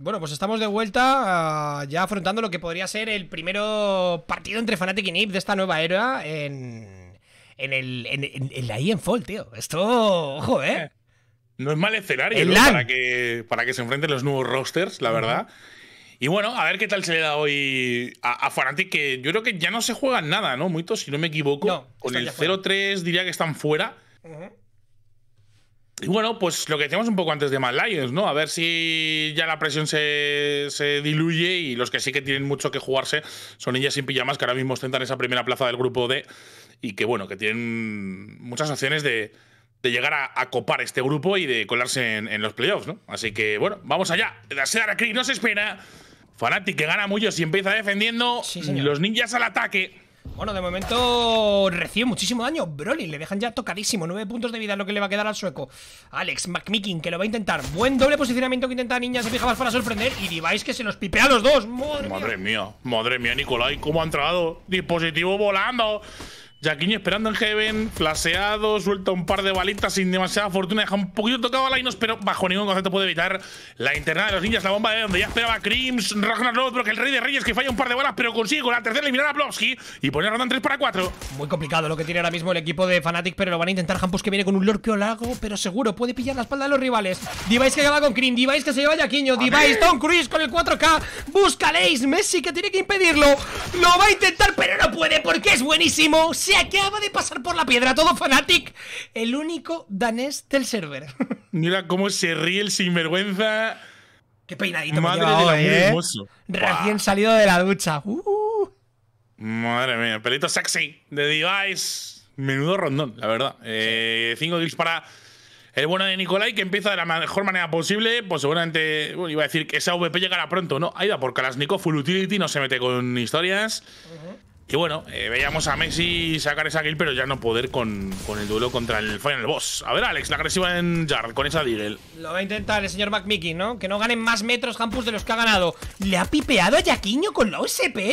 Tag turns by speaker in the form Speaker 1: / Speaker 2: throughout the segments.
Speaker 1: Bueno, pues estamos de vuelta ah, ya afrontando lo que podría ser el primero partido entre Fnatic y NIP de esta nueva era en, en, el, en,
Speaker 2: en, Fall, tío. Esto, ojo, ¿eh? No es mal escenario para, que, para que se enfrenten los nuevos rosters, la verdad. Y bueno, a ver qué tal se le da hoy a, Fnatic, que yo creo que ya no se juegan nada, ¿no? Muitos, si no me equivoco. con el 0-3 diría que están fuera. Y bueno, pues lo que decíamos un poco antes de Mad Lions, ¿no? A ver si ya la presión se, se, diluye y los que sí que tienen mucho que jugarse son ninjas sin pijamas que ahora mismo ostentan esa primera plaza del grupo D y que, bueno, que tienen muchas opciones de, llegar a, copar este grupo y de colarse en, los playoffs, ¿no? Así que, bueno, vamos allá. La Sedara no se espera. Fanatic que gana mucho si empieza defendiendo. los ninjas al ataque. Bueno, de momento recibe muchísimo daño Broly,
Speaker 1: le dejan ya tocadísimo nueve puntos de vida lo que le va a quedar al sueco Alex McMicking, que lo va a intentar Buen doble posicionamiento que intenta Niñas fija Fijabas para sorprender Y Diváis que se los pipea a los dos
Speaker 2: Madre, mía. madre mía Nicolai, cómo ha entrado Dispositivo volando Jaquiño esperando en Heaven, flaseado, suelta un par de balitas sin demasiada fortuna, deja un poquito tocado a Linus, pero bajo ningún concepto puede evitar la internada de los ninjas, la bomba de donde ya esperaba Crims, Ragnar porque el rey de reyes que falla un par de balas, pero consigue con la tercera eliminar a Blokski y poner a Rondan 3 para 4. Muy complicado lo que tiene ahora mismo el equipo
Speaker 1: de Fnatic, pero lo van a intentar Hampus que viene con un lorpeo largo, pero seguro puede pillar la espalda de los rivales. Device que acaba con Krim? Device que se lleva a Jaquiño, Tom Cruise con el 4K, busca Messi que tiene que impedirlo, lo va a intentar, pero no puede porque es buenísimo. Se acaba de pasar por la piedra todo Fanatic, el único danés del server.
Speaker 2: Mira cómo se ríe el sinvergüenza. Qué peinadito Madre ¿eh? Recién
Speaker 1: salido de la ducha.
Speaker 2: Uh. Madre mía, pelito sexy de Device. Menudo rondón, la verdad. Eh, cinco kills para el bueno de Nicolai, que empieza de la mejor manera posible. Pues seguramente, bueno, iba a decir que esa VP llegará pronto, ¿no? va porque Kalashnikov, Full Utility no se mete con historias. Y bueno, eh, veíamos a Messi sacar esa kill, pero ya no poder con, el duelo contra el Final Boss. A ver, Alex, la agresiva en Jarl con esa Deagle.
Speaker 1: Lo va a intentar el señor McMickey, ¿no? Que no ganen más metros Campus de los que ha ganado. ¿Le ha pipeado a Yaquiño con la OSP?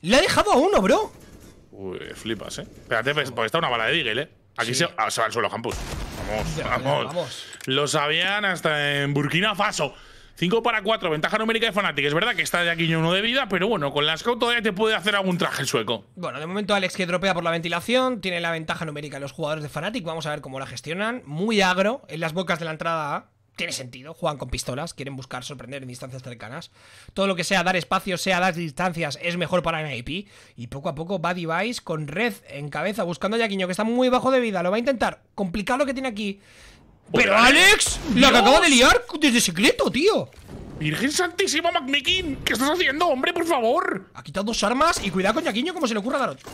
Speaker 2: Le ha dejado a uno, bro. Uy, flipas, ¿eh? Espérate, pues, está una bala de Diggle, ¿eh? Aquí se, va al suelo Campus. Vamos, vamos. vamos. sabían hasta en Burkina Faso. 5 para 4, ventaja numérica de Fnatic. Es verdad que está de aquí uno de vida, pero bueno, con la scout todavía te puede hacer algún traje el sueco.
Speaker 1: Bueno, de momento Alex que dropea por la ventilación, tiene la ventaja numérica los jugadores de Fnatic, vamos a ver cómo la gestionan. Muy agro, en las bocas de la entrada A. Tiene sentido, juegan con pistolas, quieren buscar sorprender en distancias cercanas. Todo lo que sea dar espacio, sea las distancias, es mejor para NIP. Y poco a poco va Device con Red en cabeza, buscando a Yaquiño, que está muy bajo de vida. Lo va a intentar. complicar lo que tiene aquí. ¡Pero Alex! ¡La que acaba de liar desde secreto, tío! ¡Virgen Santísima, McMickin! ¿Qué estás haciendo, hombre, por favor? Ha quitado dos armas y cuidado con Yaquiño como se le ocurra dar otro.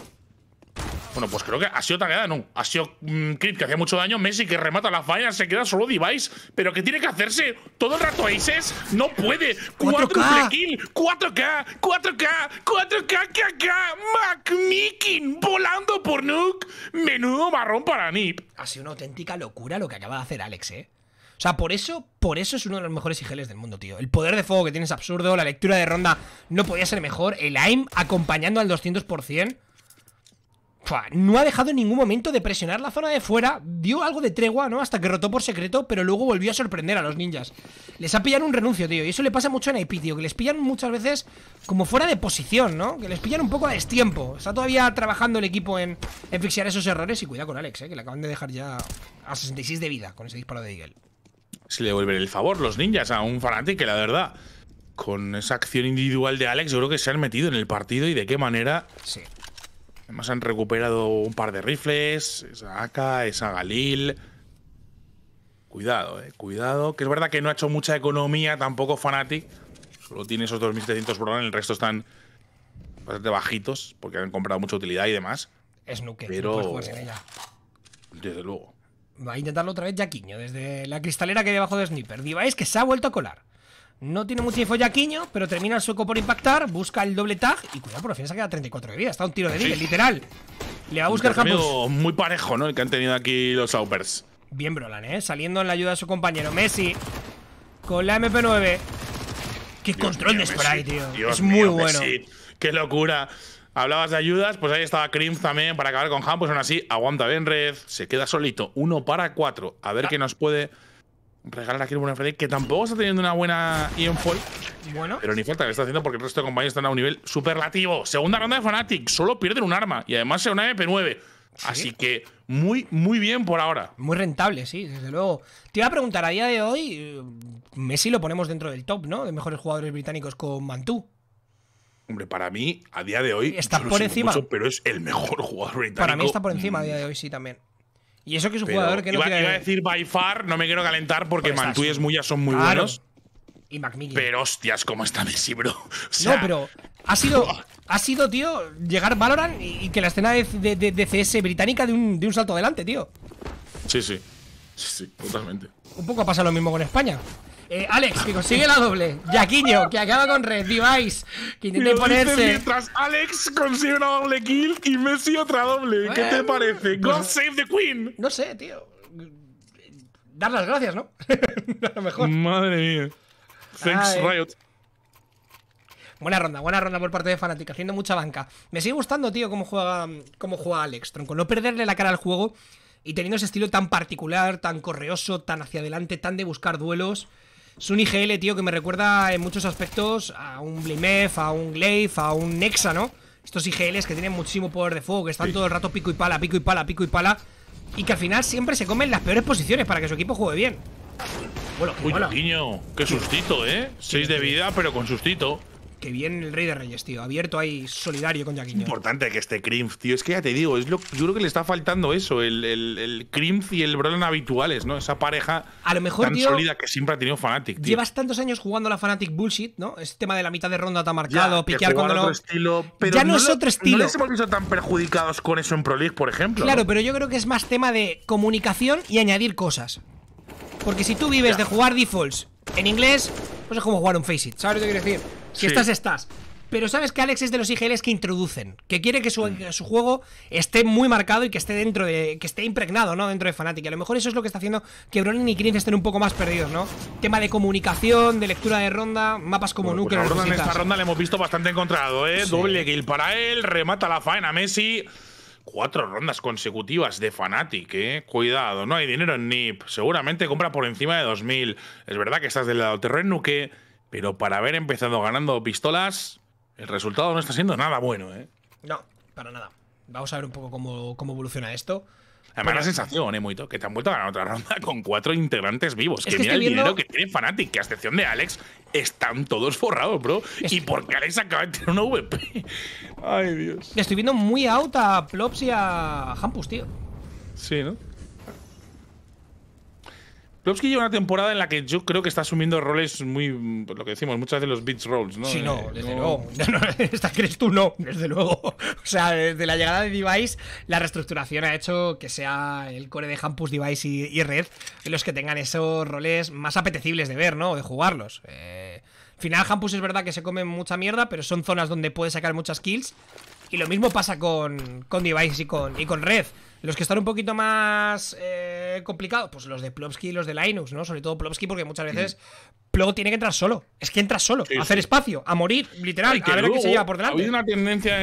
Speaker 2: Bueno, pues creo que ha sido queda, no. Ha sido mmm, que hacía mucho daño. Messi que remata la falla, se queda solo Device. Pero que tiene que hacerse todo el rato Aces. No puede. 4K. 4K. 4K. 4K. KK. McMeekin volando por Nuke. Menudo
Speaker 1: marrón para Nip. Ha sido una auténtica locura lo que acaba de hacer Alex, eh. O sea, por eso, por eso es uno de los mejores IGLs del mundo, tío. El poder de fuego que tienes, es absurdo, la lectura de ronda no podía ser mejor, el aim acompañando al 200% no ha dejado en ningún momento de presionar la zona de fuera, dio algo de tregua, ¿no? Hasta que rotó por secreto, pero luego volvió a sorprender a los ninjas. Les ha pillado un renuncio, tío, y eso le pasa mucho en IP, tío, que les pillan muchas veces como fuera de posición, ¿no? Que les pillan un poco a destiempo. Está todavía trabajando el equipo en, en esos errores y cuidado con Alex, ¿eh? Que le acaban de dejar ya a 66 de vida con ese disparo de Eagle.
Speaker 2: Si le vuelven el favor los ninjas a un fanático, la verdad, con esa acción individual de Alex, yo creo que se han metido en el partido y de qué manera... Sí Además han recuperado un par de rifles, esa AK, esa Galil. Cuidado, eh, cuidado. Que es verdad que no ha hecho mucha economía tampoco Fanatic. Solo tiene esos 2.700 por el resto están bastante bajitos porque han comprado mucha utilidad y demás. Es pero... ella. Desde luego.
Speaker 1: Va a intentarlo otra vez Jaquiño, desde la cristalera que hay debajo de Sniper. es que se ha vuelto a colar. No tiene mucha ya pero termina el sueco por impactar, busca el doble tag y cuidado, por fin se queda 34 de vida. Está un tiro de nivel, literal.
Speaker 2: Le va a buscar Campos. Muy parejo, ¿no? El que han tenido aquí los Aupers.
Speaker 1: Bien, Brolan, ¿eh? Saliendo en la ayuda de su compañero Messi con la MP9. Qué control de spray, tío. es muy bueno.
Speaker 2: Qué locura. Hablabas de ayudas, pues ahí estaba Crimp también para acabar con Campos. aún así aguanta bien Red, se queda solito, uno para cuatro. A ver ah. qué nos puede Regalar aquí el buen Freddy, que tampoco está teniendo una buena Ion Bueno. Pero ni falta que está haciendo porque el resto de compañeros están a un nivel superlativo. Segunda ronda de Fnatic, solo pierden un arma y además sea una MP9. Así que muy, muy bien por ahora.
Speaker 1: Muy rentable, sí, desde luego. Te iba a preguntar, a día de hoy, eh, Messi lo ponemos dentro del top, ¿no? De mejores jugadores británicos con Mantú.
Speaker 2: Hombre, para mí, a día de hoy. Está por encima. pero es el mejor jugador británico. Para mí está por
Speaker 1: encima a día de mm. hoy, sí, también. Y eso que es un jugador que iba, no iba a
Speaker 2: decir by far, no me quiero calentar porque Mantuyes es y son muy buenos. Y Pero hostias, cómo está Messi, bro.
Speaker 1: no, pero ha sido, ha sido, tío, llegar Valorant y, que la escena de, de, CS británica un, de un, salto adelante, tío.
Speaker 2: Sí, sí. Sí, sí, totalmente.
Speaker 1: Un poco pasa lo mismo con España.
Speaker 2: Eh, Alex, que consigue la doble. Yaquiño, que
Speaker 1: acaba con red. Device, que intenta ponerse. Mientras
Speaker 2: Alex consigue una doble kill y Messi otra doble. ¿Qué te parece? God save the Queen. No sé, tío. Dar las gracias, ¿no? a lo mejor. Madre mía. Thanks, ah, eh. Riot. Buena
Speaker 1: ronda, buena ronda por parte de Fanatic, haciendo mucha banca. Me sigue gustando, tío, cómo juega, cómo juega Alex, tronco. No perderle la cara al juego y teniendo ese estilo tan particular, tan correoso, tan hacia adelante, tan de buscar duelos. Es un IGL, tío, que me recuerda en muchos aspectos a un Blimef, a un Glaive, a un Nexa, ¿no? Estos IGLs que tienen muchísimo poder de fuego, que están todo el rato pico y pala, pico y pala, pico y pala. Y que al final siempre se comen las peores posiciones para que su equipo juegue bien.
Speaker 2: Bueno, qué qué sustito, ¿eh? 6 de vida, pero con sustito
Speaker 1: que bien el Rey de Reyes, tío. Abierto ahí, solidario con Jaquinho.
Speaker 2: importante que esté Crimf, tío. Es que ya te digo, es lo, yo creo que le está faltando eso, el, el, Crimf y el Brolan habituales, ¿no? Esa pareja tan sólida que siempre ha tenido Fnatic, tío. Llevas
Speaker 1: tantos años jugando la Fnatic Bullshit, ¿no? Ese tema de la mitad de ronda tan marcado, ya, piquear cuando lo.
Speaker 2: Estilo, ya no, es otro estilo. No les hemos visto tan perjudicados con eso en Pro League, por ejemplo. Claro, pero yo
Speaker 1: creo que es más tema de comunicación y añadir cosas. Porque si tú vives de jugar defaults en inglés, pues es como jugar un face it ¿Sabes lo que quiero decir? Si estás, estás. Pero sabes que Alex es de los IGLs que introducen, que quiere que mm. su, juego esté muy marcado y que esté dentro de. que esté impregnado, ¿no? Dentro de Fnatic. A lo mejor eso es lo que está haciendo que Bronin y Green estén un poco más perdidos, ¿no? Tema de comunicación, de lectura de ronda, mapas como bueno, núcleo. Pues en esta
Speaker 2: ronda le hemos visto bastante encontrado, ¿eh? Doble kill para él, remata la faena Messi. Cuatro rondas consecutivas de Fnatic, ¿eh? Cuidado, no hay dinero en NIP. Seguramente compra por encima de 2.000. Es verdad que estás del lado terreno que pero para haber empezado ganando pistolas, el resultado no está siendo nada bueno, ¿eh?
Speaker 1: No, para nada. Vamos a ver un poco cómo, evoluciona esto.
Speaker 2: Además, la sensación, ¿eh, Muito? Que te han vuelto a ganar otra ronda con cuatro integrantes vivos. que, mira el dinero que tiene Fnatic, que a excepción de Alex, están todos forrados, bro. ¿Y Y qué Alex acaba de tener una VP.
Speaker 1: Ay, Dios. Estoy viendo muy out a Plops y a Hampus, tío.
Speaker 2: Sí, ¿no? que lleva una temporada en la que yo creo que está asumiendo roles muy, pues, lo que decimos muchas de los beats roles, ¿no? Sí, eh, no, desde luego.
Speaker 1: Esta crees tú no, desde luego. O sea, desde la llegada de Device, la reestructuración ha hecho que sea el core de Hampus, Device y, Red los que tengan esos roles más apetecibles de ver, ¿no? O de jugarlos. Eh, final, Hampus es verdad que se come mucha mierda, pero son zonas donde puede sacar muchas kills. Y lo mismo pasa con, con Device y con, y con Red. Los que están un poquito más eh, complicados, pues los de Plopsky y los de Linux, ¿no? Sobre todo Plopsky, porque muchas mm. veces Plop tiene que entrar solo. Es que entra solo, a hacer espacio, a morir, literal, a ver se lleva por delante. Hay
Speaker 2: una tendencia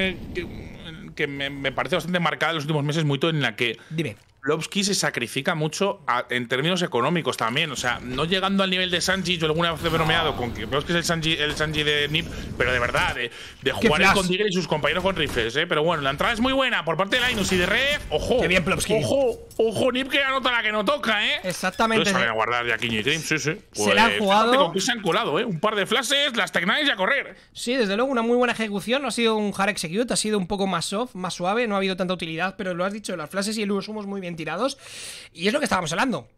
Speaker 2: que, me, me, parece bastante marcada en los últimos meses, muy todo en la que. Dime. Plopsky se sacrifica mucho en términos económicos también. O sea, no llegando al nivel de Sanji, yo alguna vez he bromeado con que que es el Sanji, el de Nip, pero de verdad, de, jugar el con Tigre y sus compañeros con rifles, ¿eh? Pero bueno, la entrada es muy buena por parte de Linus y de Red. Ojo. Qué bien, Plopsky. Ojo, ojo, Nip que anota la que no toca, ¿eh? Exactamente. Se a guardar ya y sí, sí. se la han pues, jugado. Con se han colado, ¿eh? Un par de flashes, las tecnais y a correr.
Speaker 1: Sí, desde luego, una muy buena ejecución. No ha sido un hard execute, ha sido un poco más soft, más suave. No ha habido tanta utilidad, pero lo has dicho, las flashes y el uso somos muy bien tirados. Y es lo que estábamos hablando.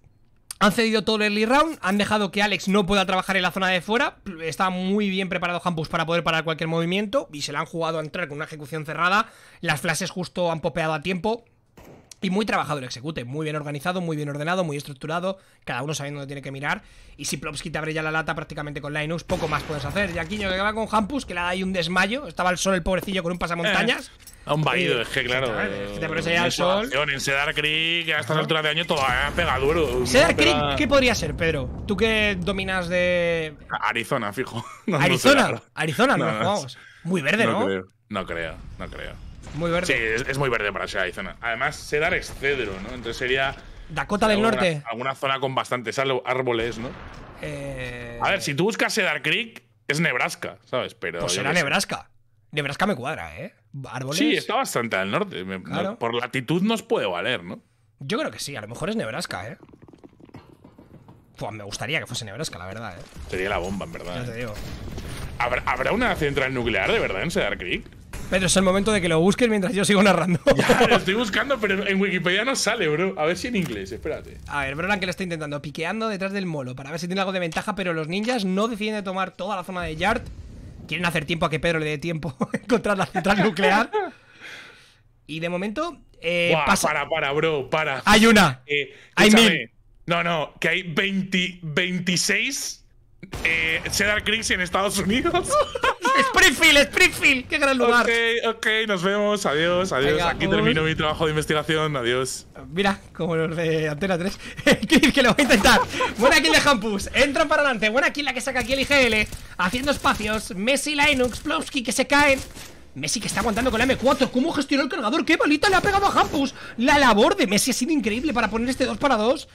Speaker 1: Han cedido todo el early round, han dejado que Alex no pueda trabajar en la zona de fuera. Está muy bien preparado Hampus para poder parar cualquier movimiento. Y se la han jugado a entrar con una ejecución cerrada. Las flashes justo han popeado a tiempo. Y muy trabajado el execute, muy bien organizado, muy bien ordenado, muy estructurado, cada uno sabiendo dónde tiene que mirar. Y si Plopsky te abre ya la lata prácticamente con Linux, poco más puedes hacer. Yaquiño que va con Hampus, que le da ahí un desmayo, estaba al sol el pobrecillo con un pasamontañas. Eh.
Speaker 2: A un baído es que claro. Eh, te pones al sol. En Cedar Creek, a estas alturas de año, todo ha eh, pega duro. Cedar Creek, ¿qué
Speaker 1: podría ser, Pedro? Tú que dominas
Speaker 2: de. Arizona, fijo. Arizona, Arizona, no, vamos. Muy verde, ¿no? No creo, no creo. Muy verde. Sí, es, muy verde para ser Arizona. Además, Cedar es cedro, ¿no? Entonces sería.
Speaker 1: Dakota del Norte.
Speaker 2: Alguna zona con bastantes árboles, ¿no?
Speaker 1: Eh...
Speaker 2: A ver, si tú buscas Cedar Creek, es Nebraska, ¿sabes? Pero. Pues será Nebraska.
Speaker 1: Nebraska me cuadra, ¿eh? Sí, está
Speaker 2: bastante al norte. Por latitud nos puede valer, ¿no?
Speaker 1: Yo creo que sí, a lo mejor es Nebraska, ¿eh? me gustaría que fuese Nebraska, la verdad,
Speaker 2: ¿eh? Sería la bomba, en verdad. Ya ¿eh? te digo. ¿Habrá, una central nuclear de verdad en Cedar Creek?
Speaker 1: Pero es el momento de que lo busques mientras yo sigo narrando.
Speaker 2: Ya, lo estoy buscando, pero en Wikipedia no sale, bro. A ver si en inglés, espérate. A ver,
Speaker 1: Brolan que le está intentando, piqueando detrás del molo para ver si tiene algo de ventaja, pero los ninjas no deciden tomar toda la zona de Yard quieren hacer tiempo a que Pedro le dé tiempo a encontrar la central nuclear.
Speaker 2: Y de momento.
Speaker 1: Eh, para,
Speaker 2: para, bro, para. Hay una. Eh, no, no, que hay 20, 26 eh, Cedar Creek en Estados Unidos. Springfield, Springfield, qué gran lugar. Ok, ok, nos vemos, adiós, adiós. Aquí termino mi trabajo de investigación, adiós.
Speaker 1: Mira, como los de Antena 3. Eh, que lo voy a intentar. Buena kill de Hampus, entran para adelante. Buena kill la que saca aquí el IGL, haciendo espacios. Messi, Linux, Plowski que se caen. Messi que está aguantando con la M4 ¿Cómo gestionó el cargador? ¡Qué balita le ha pegado a Hampus! La labor de Messi ha sido increíble para poner este 2 para 2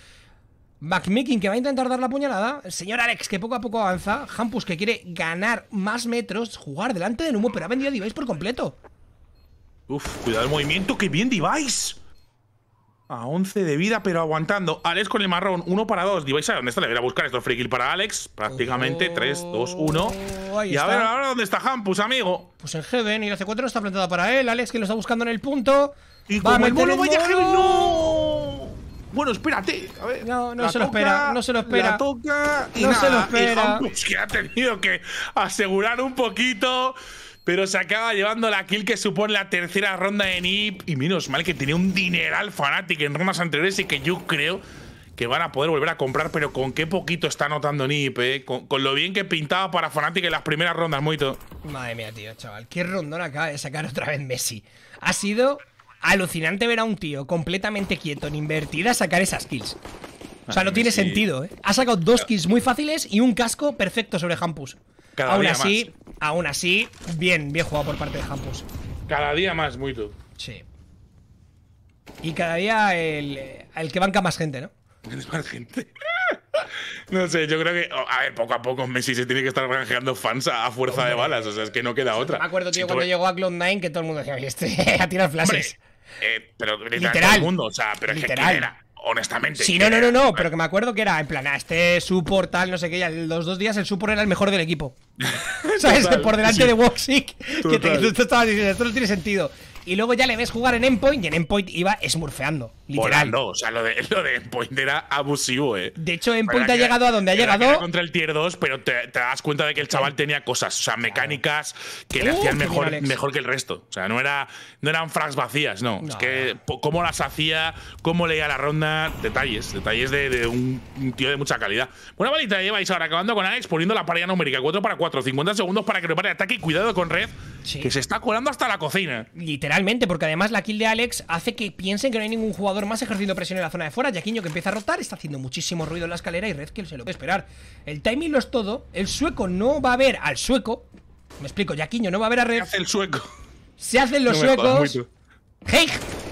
Speaker 1: Backmaking que va a intentar dar la puñalada. señor Alex que poco a poco avanza. Hampus que quiere ganar más metros. Jugar delante de humo, pero ha vendido a Device por
Speaker 2: completo. Uf, cuidado el movimiento. ¡Qué bien Device! A 11 de vida, pero aguantando. Alex con el marrón, 1 para 2. Device a dónde está, le voy a buscar esto. Free para Alex. Prácticamente, 3, 2, 1. Y a ver ahora dónde está Hampus, amigo. Pues en Heaven,
Speaker 1: y la C4 no está plantada para él. Alex que lo está buscando en el punto. Y va a el bolo, no.
Speaker 2: Bueno, espérate. A ver, no, no se lo espera. No se lo espera. toca y no se lo espera. que ha tenido que asegurar un poquito. Pero se acaba llevando la kill que supone la tercera ronda de Nip Y menos mal que tenía un dineral Fnatic en rondas anteriores y que yo creo que van a poder volver a comprar. Pero con qué poquito está anotando Nip, eh. con, lo bien que pintaba para Fnatic en las primeras rondas, Muito.
Speaker 1: Madre mía, tío, chaval. Qué rondón acaba de sacar otra vez Messi. Ha sido Alucinante ver a un tío completamente quieto en invertida sacar esas kills.
Speaker 3: O sea, no tiene sentido,
Speaker 1: ¿eh? Ha sacado dos kills muy fáciles y un casco perfecto sobre Hampus. Cada aún día así, más. aún así, bien, bien jugado por parte de
Speaker 2: Hampus. Cada día más, muy tú. Sí.
Speaker 1: Y cada día el, que banca más gente, ¿no?
Speaker 2: Más gente. No sé, yo creo que, oh, a ver, poco a poco Messi se tiene que estar granjeando fans a, fuerza de balas, o sea, es que no queda otra. Me acuerdo, tío, cuando llegó
Speaker 1: a Cloud9 que todo el mundo decía, este, a tirar flashes.
Speaker 2: Eh, pero literal, el mundo, o sea, pero es que era honestamente. Sí, no,
Speaker 1: no, no, no, pero que me acuerdo que era en plan, a ah, este support tal, no sé qué, los dos días el support era el mejor del equipo. ¿Sabes? Este por delante de Woxic,
Speaker 2: que tú
Speaker 1: estabas diciendo, esto no tiene sentido y luego ya le ves jugar en Endpoint y en Endpoint iba smurfeando. Literal.
Speaker 2: Volando, o sea, lo de, Endpoint era abusivo, ¿eh?
Speaker 1: De hecho, Endpoint ha llegado a donde ha llegado.
Speaker 2: Contra el tier 2, pero te, das cuenta de que el chaval tenía cosas, o sea, mecánicas que le hacían mejor, mejor que el resto. O sea, no, era, no eran frags vacías, no. Es que cómo las hacía, cómo leía la ronda, detalles, detalles de, un, tío de mucha calidad. Buena balita lleváis ahora, acabando con Alex, poniendo la pareja numérica 4 para 4, 50 segundos para que prepare ataque y cuidado con red, que se está colando hasta la cocina.
Speaker 1: Realmente, porque además la kill de Alex hace que piensen que no hay ningún jugador más ejerciendo presión en la zona de fuera. Yaquiño que empieza a rotar, está haciendo muchísimo ruido en la escalera y que se lo puede esperar. El timing lo es todo. El sueco no va a ver al sueco. Me explico, Yaquiño no va a ver a Red. Se hace el sueco. Se hacen los suecos. ¡Hey!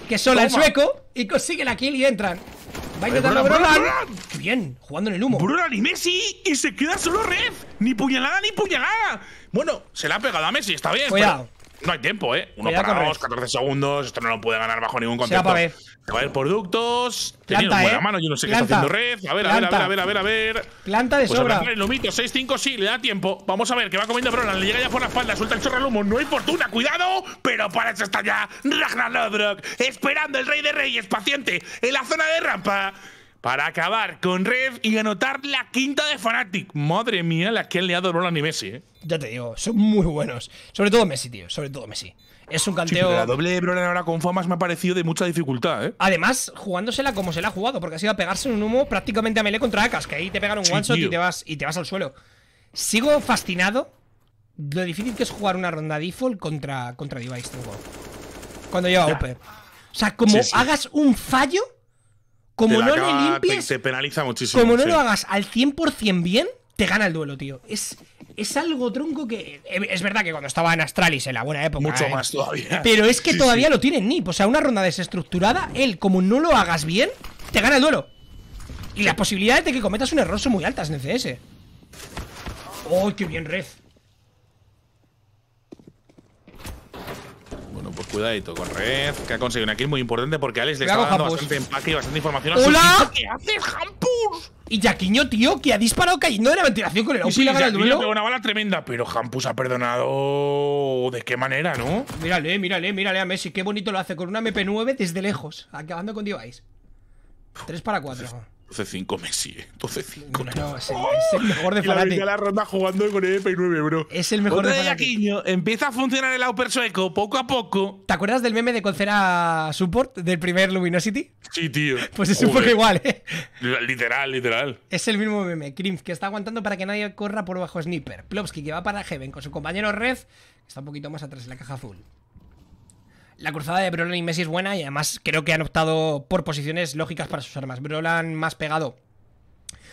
Speaker 1: que sola el sueco y consigue la kill y entran. Va
Speaker 2: Bien, jugando en el humo. Brunan y Messi y se queda solo Red. Ni puñalada ni puñalada. Bueno, se la ha pegado a Messi, está bien. Cuidado. No hay tiempo, ¿eh? Uno para dos, 14 segundos. Esto no lo puede ganar bajo ningún concepto. Para A ver, productos. Planta, una buena ¿eh? mano. Yo no sé qué está haciendo Red. A ver, a ver, a ver, a ver, a ver.
Speaker 1: Planta de pues sobra. El
Speaker 2: lumito, 6-5, sí, le da tiempo. Vamos a ver, que va comiendo Bronan. Le llega ya por la espalda, suelta el chorro de humo. No hay fortuna, cuidado. Pero para eso está ya Ragnar Lodbrok. Esperando el rey de reyes, paciente, en la zona de rampa para acabar con Rev y anotar la quinta de Fanatic. Madre mía, la que han liado la Roland y Messi, ¿eh?
Speaker 1: Ya te digo, son muy buenos. Sobre todo Messi, tío. Sobre todo Messi. Es un canteo. la doble
Speaker 2: de ahora con Famas me ha parecido de mucha dificultad, ¿eh?
Speaker 1: Además, jugándosela como se la ha jugado, porque ha sido a pegarse en un humo prácticamente a melee contra Akas, que ahí te pegan un one shot y te, vas, y te vas al suelo. Sigo fascinado lo difícil que es jugar una ronda default contra, contra Device, Cuando lleva Ope. O sea, como hagas un fallo como no
Speaker 2: Como no lo hagas
Speaker 1: al 100% bien, te gana el duelo, tío. Es, es algo tronco que. Eh, es verdad que cuando estaba en Astralis en la buena época. Mucho eh,
Speaker 2: más todavía. Pero es que todavía
Speaker 1: lo tienen ni O sea, una ronda desestructurada, él, como no lo hagas bien, te gana el duelo. Y las posibilidades de que cometas un error son muy altas en el CS. ¡Oh, qué bien, Red!
Speaker 2: Pues cuidadito con que ha conseguido una kill muy importante porque Alex le está dando bastante empaque y bastante información. ¡Hola! ¿Qué haces,
Speaker 1: Hampus? Y Jaquiño, tío, que ha disparado cayendo de la ventilación con el auto sí, la
Speaker 2: una bala tremenda, pero Hampus ha perdonado de qué manera, ¿no?
Speaker 1: Mírale, mírale, mírale a Messi, qué bonito lo hace con una MP9 desde lejos, acabando con Device. 3 para 4.
Speaker 2: 12 5 Messi, 12 5 no, es, el, mejor de Fnatic. La, ronda jugando con el 9 bro. Es el mejor de Fnatic. empieza a funcionar el upper sueco poco a poco.
Speaker 1: ¿Te acuerdas del meme de Concera Support del primer Luminosity?
Speaker 2: Sí, tío. Pues es un poco igual, ¿eh? Literal, literal.
Speaker 1: Es el mismo meme. Krimf, que está aguantando para que nadie corra por bajo Sniper. Plopsky, que va para Heaven con su compañero Red, que está un poquito más atrás en la caja azul la cruzada de Brolan y Messi es buena y además creo que han optado por posiciones lógicas para sus armas. Brolan más pegado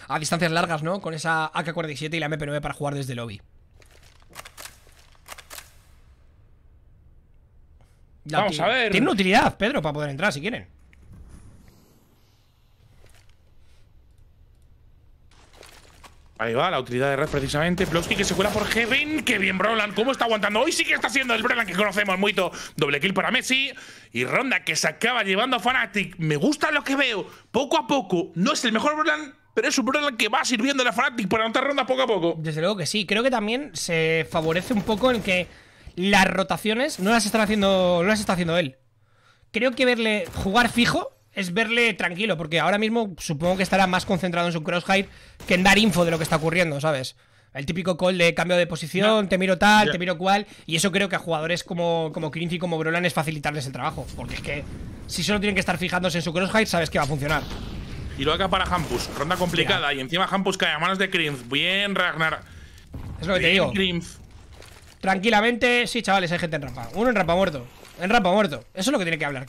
Speaker 1: a distancias largas, ¿no? Con esa AK-47 y la MP9 para jugar desde lobby. Vamos a ver. Tiene utilidad, Pedro, para poder entrar si quieren.
Speaker 2: Ahí va, la utilidad de red precisamente. Plosky que se cuela por Heaven. Qué bien, Broland. ¿Cómo está aguantando? Hoy sí que está siendo el Broland que conocemos muy. Doble kill para Messi. Y Ronda que se acaba llevando a Fnatic. Me gusta lo que veo. Poco a poco. No es el mejor Broland, pero es un Broland que va sirviendo a la Fnatic para anotar Ronda. poco a poco. Desde
Speaker 1: luego que sí. Creo que también se favorece un poco en que las rotaciones no las, haciendo, no las está haciendo él. Creo que verle jugar fijo es verle tranquilo, porque ahora mismo supongo que estará más concentrado en su crosshair que en dar info de lo que está ocurriendo, ¿sabes? El típico call de cambio de posición, te miro tal, te miro cual. Y eso creo que a jugadores como, como y como Brolan es facilitarles el trabajo. Porque es que si solo tienen que estar fijándose en su crosshair, sabes que
Speaker 2: va a funcionar. Y luego acá para Hampus, ronda complicada. Y encima Hampus cae a manos de Krinz. Bien, Ragnar. Es lo que te digo.
Speaker 1: Tranquilamente, sí, chavales, hay gente en rampa. Uno en rampa muerto. En rampa muerto. Eso es lo que tiene que hablar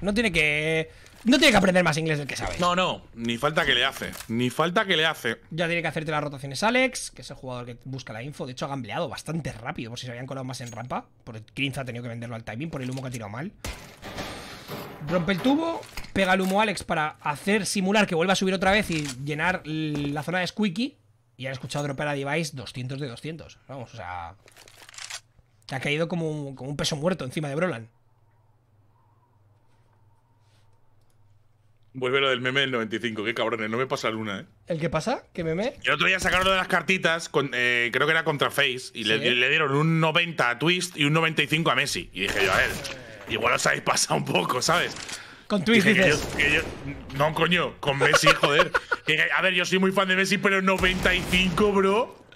Speaker 1: No tiene que no tiene que aprender más inglés del que sabe. No,
Speaker 2: no, ni falta que le hace. Ni falta que le hace. Ya tiene que hacerte las rotaciones
Speaker 1: Alex, que es el jugador que busca la info. De hecho, ha gambleado bastante rápido por si se habían colado más en rampa. Por el ha tenido que venderlo al timing por el humo que ha tirado mal. Rompe el tubo, pega el humo Alex para hacer simular que vuelva a subir otra vez y llenar la zona de Squeaky. Y han escuchado dropear a Device 200 de 200. Vamos, o sea. ha caído como un, como un peso muerto encima de Brolan.
Speaker 2: Vuelve lo del meme del 95, qué cabrones, no me pasa luna, ¿eh?
Speaker 1: ¿El qué pasa? ¿Qué meme?
Speaker 2: El otro día sacaron de las cartitas, eh, creo que era contra Face, y le, dieron un 90 a Twist y un 95 a Messi. Y dije yo, a ver, igual os habéis pasado un poco, ¿sabes? Con Twist dices. no, coño, con Messi, joder. a ver, yo soy muy fan de Messi, pero 95, bro.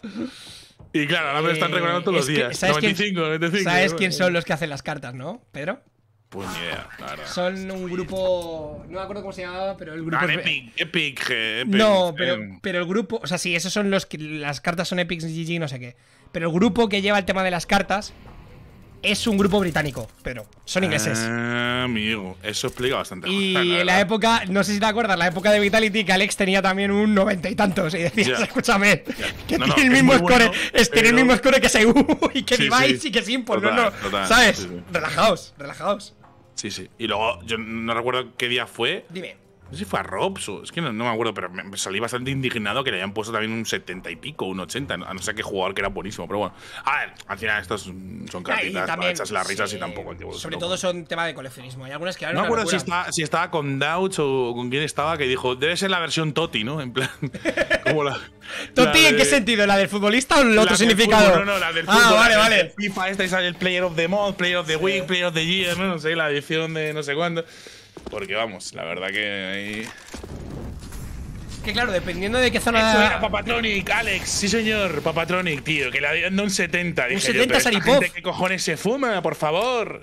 Speaker 2: Y claro, ahora me están recordando todos los días. ¿sabes 95, 95. Sabes quién son
Speaker 1: los que hacen las cartas, ¿no, Pedro? Pues idea, claro. Son un grupo. No me acuerdo cómo se llamaba, pero
Speaker 2: el grupo. Epic, Epic, eh, Epic. No, pero, eh.
Speaker 1: pero el grupo. O sea, sí, esos son los que. Las cartas son Epic, GG, no sé qué. Pero el grupo que lleva el tema de las cartas es un grupo británico, pero son ingleses.
Speaker 2: Ah, amigo, eso explica bastante.
Speaker 1: Y en la época, no sé si te acuerdas, la época de Vitality, que Alex tenía también un noventa y tantos. Y decías, escúchame, que tiene, el, mismo score, tiene el mismo score que Seibu y que sí, y que Simple. no, ¿sabes? relajaos, relajaos.
Speaker 2: Sí, sí. Y luego, yo no recuerdo qué día fue. Dime. No sé si fue a o es que no, me acuerdo, pero me salí bastante indignado que le hayan puesto también un 70 y pico, un 80, a no ser qué jugador que era buenísimo, pero bueno. A ver, al final estas son cartitas para echarse las risas y tampoco el Sobre todo
Speaker 1: son tema de coleccionismo. Hay algunas que No me acuerdo si,
Speaker 2: estaba con Dauch o con quién estaba, que dijo, debe ser la versión Toti, ¿no? En plan, como ¿Toti en qué sentido?
Speaker 1: ¿La del futbolista o el otro significado? no, no, la del ah, fútbol. Ah, vale, la vale.
Speaker 2: FIFA, esta y sale el Player of the Month, Player of the Week, Player of the Year, no sé, la edición de no sé cuándo. Porque vamos, la verdad que ahí... Que claro, dependiendo de qué zona... Eso era Papatronic, Alex, sí señor, Papatronic, tío, que la dado un 70. un 70 yo, pero ¿Qué cojones se fuma, por favor?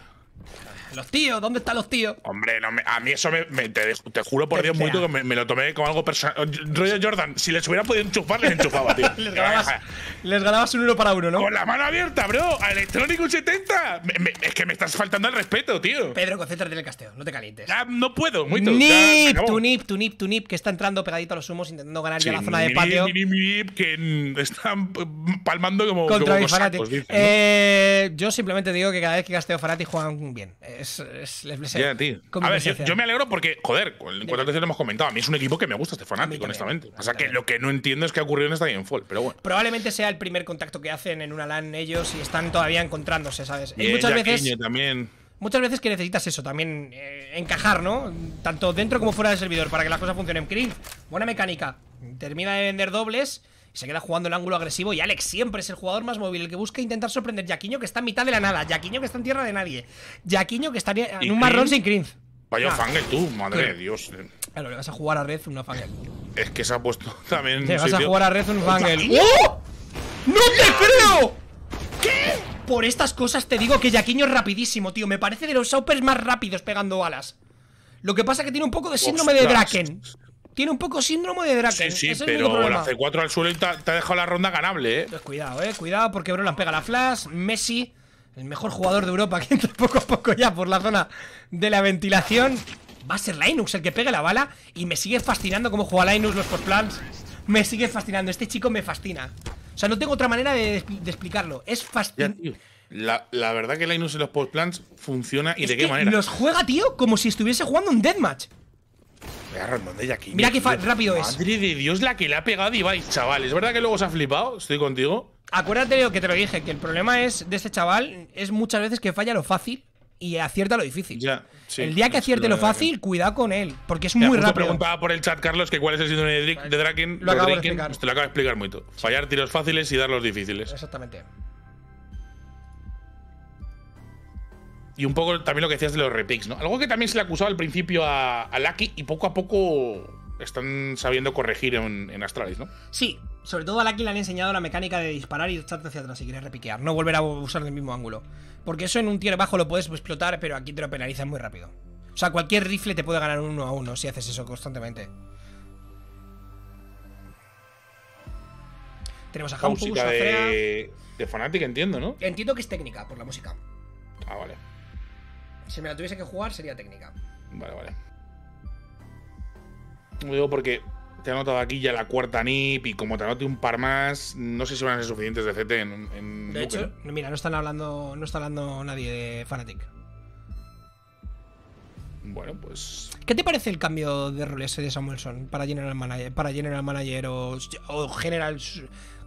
Speaker 2: Los tíos, ¿dónde están los tíos? Hombre, a mí eso me, te, juro por Dios, mucho que me, lo tomé como algo personal. Rollo Jordan, si les hubiera podido enchufar, les enchufaba, tío. les, ganabas, les, un uno para uno, ¿no? Con la mano abierta, bro. A Electrónico 70. es que me estás faltando el respeto, tío. Pedro, concéntrate en el casteo, no te calientes. Ya, no puedo, muy Nip,
Speaker 1: tu nip, tu nip, tu nip, que está entrando pegadito a los humos intentando ganar ya la zona de patio.
Speaker 2: Nip, nip, que están palmando como. Contra mi
Speaker 1: Eh, yo simplemente digo que cada vez que casteo Farati juegan bien. Eh, es, A ver, yo, me
Speaker 2: alegro porque, joder, en veces lo hemos comentado, a mí es un equipo que me gusta este fanático, honestamente. O sea, que lo que no entiendo es que ha ocurrido en esta Fall, pero bueno.
Speaker 1: Probablemente sea el primer contacto que hacen en una LAN ellos y están todavía encontrándose, ¿sabes? Y, muchas veces... muchas veces que necesitas eso, también eh, encajar, ¿no? Tanto dentro como fuera del servidor, para que las cosas funcionen. Krill, buena mecánica. Termina de vender dobles se queda jugando el ángulo agresivo y Alex siempre es el jugador más móvil, el que busca intentar sorprender. Jaquiño que está en mitad de la nada, Jaquiño que está en tierra de nadie, Jaquiño que está en un marrón sin cringe.
Speaker 2: Vaya fangel tú, madre de Dios.
Speaker 1: le vas a jugar a Red una fangel.
Speaker 2: Es que se ha puesto también. Le vas a jugar a Red un fangel. ¡Oh!
Speaker 1: ¡No te creo! ¿Qué? Por estas cosas te digo que Jaquiño es rapidísimo, tío. Me parece de los Saupers más rápidos pegando alas. Lo que pasa es que tiene un poco de síndrome de Draken tiene un poco síndrome de Draken. Sí, ¿eh? sí, pero la
Speaker 2: C4 al suelo y te, ha dejado la ronda ganable, ¿eh? Pues
Speaker 1: cuidado, eh. Cuidado porque Brolan pega la flash. Messi, el mejor jugador de Europa, que entra poco a poco ya por la zona de la ventilación. Va a ser Linux el que pegue la bala. Y me sigue fascinando cómo juega Linux los plans. Me sigue fascinando. Este chico me fascina. O sea, no tengo otra manera de, explicarlo. Es fascinante.
Speaker 2: La, verdad que Linus en los post plans funciona y de qué manera. Los juega,
Speaker 1: tío, como si estuviese jugando un deathmatch.
Speaker 2: Mira qué rápido es. Madre de Dios, la que le ha pegado Ibai, chaval. ¿Es verdad que luego se ha flipado? Estoy contigo.
Speaker 1: Acuérdate lo que te lo dije, que el problema es de este chaval es muchas veces que falla lo fácil y acierta lo difícil.
Speaker 2: el día que acierte lo
Speaker 1: fácil, eh. cuidado con él, porque es muy rápido. preguntaba
Speaker 2: por el chat, Carlos, que cuál es el síndrome de, Draken. de explicar. te lo acabo de explicar muy Fallar tiros fáciles y dar los difíciles. Exactamente. y un poco también lo que decías de los repicks, ¿no? Algo que también se le acusaba al principio a, a Lucky y poco a poco están sabiendo corregir en, Astralis, ¿no?
Speaker 1: Sí, sobre todo a Lucky le han enseñado la mecánica de disparar y echarte hacia atrás si quieres repiquear, no volver a usar el mismo ángulo. Porque eso en un tier bajo lo puedes explotar, pero aquí te lo penalizan muy rápido. O sea, cualquier rifle te puede ganar uno a uno si haces eso constantemente. Tenemos a música de,
Speaker 2: de Fanatic, entiendo, ¿no?
Speaker 1: Entiendo que es técnica por la música. Ah, vale. Si me la tuviese que jugar, sería técnica.
Speaker 2: Vale, vale. Lo digo porque te he notado aquí ya la cuarta NIP y como te anote un par más, no sé si van a ser suficientes de CT en. de hecho, ¿eh?
Speaker 1: mira, no están hablando, no está hablando nadie de
Speaker 2: Fanatic. Bueno, pues.
Speaker 1: ¿Qué te parece el cambio de rol ese de Samuelson para General Manager, para General Manager o, General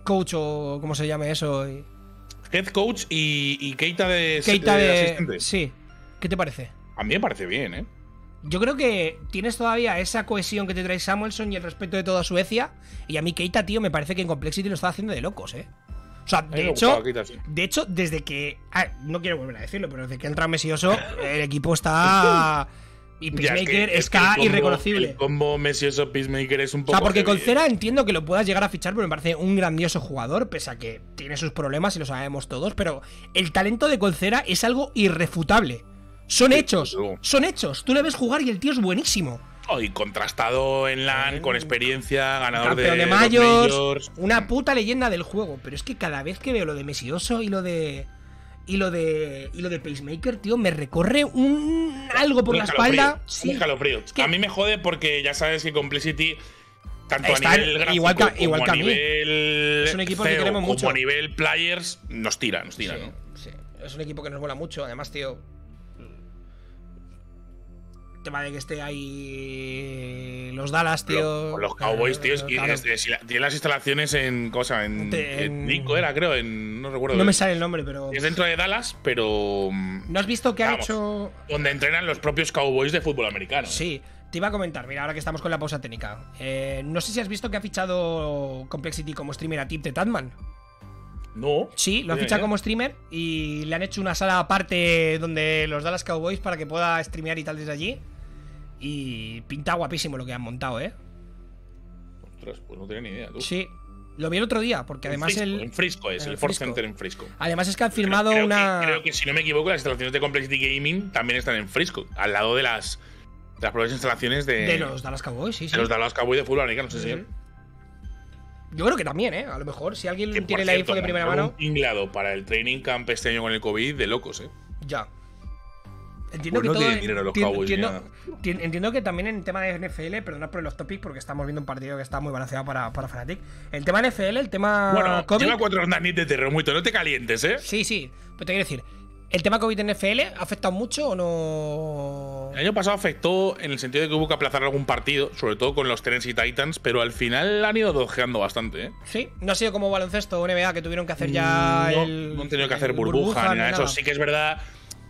Speaker 1: Coach o como se llame eso?
Speaker 2: Head Coach y, y Keita de, Keita de, de asistente.
Speaker 1: Sí, ¿Qué te parece?
Speaker 2: A mí me parece bien, ¿eh? Yo creo que tienes todavía esa
Speaker 1: cohesión que te trae Samuelson y el respeto de toda Suecia. Y a mí Keita, tío, me parece que en Complexity lo está haciendo de locos, ¿eh? O sea, de hecho, de hecho, desde que... Ah, no quiero volver a decirlo, pero desde que entra Messioso el equipo está... Y Peacemaker es irreconocible. El
Speaker 2: combo Mesioso Peacemaker es un poco. O porque ¿eh? Colcera
Speaker 1: entiendo que lo puedas llegar a fichar, pero me parece un grandioso jugador, pese a que tiene sus problemas y lo sabemos todos, pero el talento de Colcera es algo irrefutable. Son hechos, son hechos. Tú le ves jugar y el tío es buenísimo.
Speaker 2: Oh, y contrastado en LAN, con experiencia, ganador de, de
Speaker 1: Una puta leyenda del juego. Pero es que cada vez que veo lo de Mesioso y lo de. Y lo de. Y lo de Pacemaker, tío, me recorre un. algo por la espalda. Sí. Un
Speaker 2: calofrío. A mí me jode porque ya sabes que Complexity Tanto a nivel gráfico igual que, como a, nivel. Es un equipo que queremos mucho. Como a nivel players, nos tira, Es
Speaker 1: un equipo que nos vuela mucho. Además, tío, tema de que esté ahí
Speaker 2: eh, los Dallas, tío. Los, Cowboys, tío. Este, tiene las instalaciones en. cosa, en, Nico era, creo. En, no recuerdo. No me sale el nombre, pero. Es dentro de Dallas, pero. Mm, ¿No has
Speaker 1: visto que ha hecho.
Speaker 2: Donde entrenan los propios Cowboys de fútbol americano. Sí. Te iba a comentar, mira, ahora que
Speaker 1: estamos con la pausa técnica. Eh, no sé si has visto que ha fichado Complexity como streamer a Tip de Tatman.
Speaker 2: No. Sí, lo han fichado ¿eh?
Speaker 1: como streamer y le han hecho una sala aparte donde los Dallas Cowboys para que pueda streamear y tal desde allí. Y pinta guapísimo lo que han montado, ¿eh?
Speaker 2: pues no tenía ni idea, tú.
Speaker 1: Sí. Lo vi el otro día, porque además el. En Frisco es, el, Force Center en Frisco. Además es que han firmado una.
Speaker 2: creo que si no me equivoco, las instalaciones de Complexity Gaming también están en Frisco, al lado de las. De las propias instalaciones de. De los
Speaker 1: Dallas Cowboys, sí, sí. De los
Speaker 2: Dallas Cowboys de fútbol no sé si.
Speaker 1: Yo creo que también, ¿eh? A lo mejor, si alguien tiene la info de primera mano.
Speaker 2: Un para el training camp este año con el COVID de locos, ¿eh? Ya. Entiendo pues que entiendo,
Speaker 1: entiendo, que también en el tema de NFL, Perdona por los topics, porque estamos viendo un partido que está muy balanceado para, para El tema de NFL, el tema. Bueno, COVID, lleva cuatro andanis
Speaker 2: de terremoto, no te calientes, ¿eh? Sí, sí.
Speaker 1: Pero te quiero decir, ¿El tema COVID en FL ha afectado mucho o no?
Speaker 2: El año pasado afectó en el sentido de que hubo que aplazar algún partido, sobre todo con los Tennessee Titans, pero al final han ido dojeando bastante. ¿eh?
Speaker 1: Sí, no ha sido como baloncesto o NBA que tuvieron que hacer ya.
Speaker 2: No, han tenido que hacer burbuja, ni, nada. Eso sí que es verdad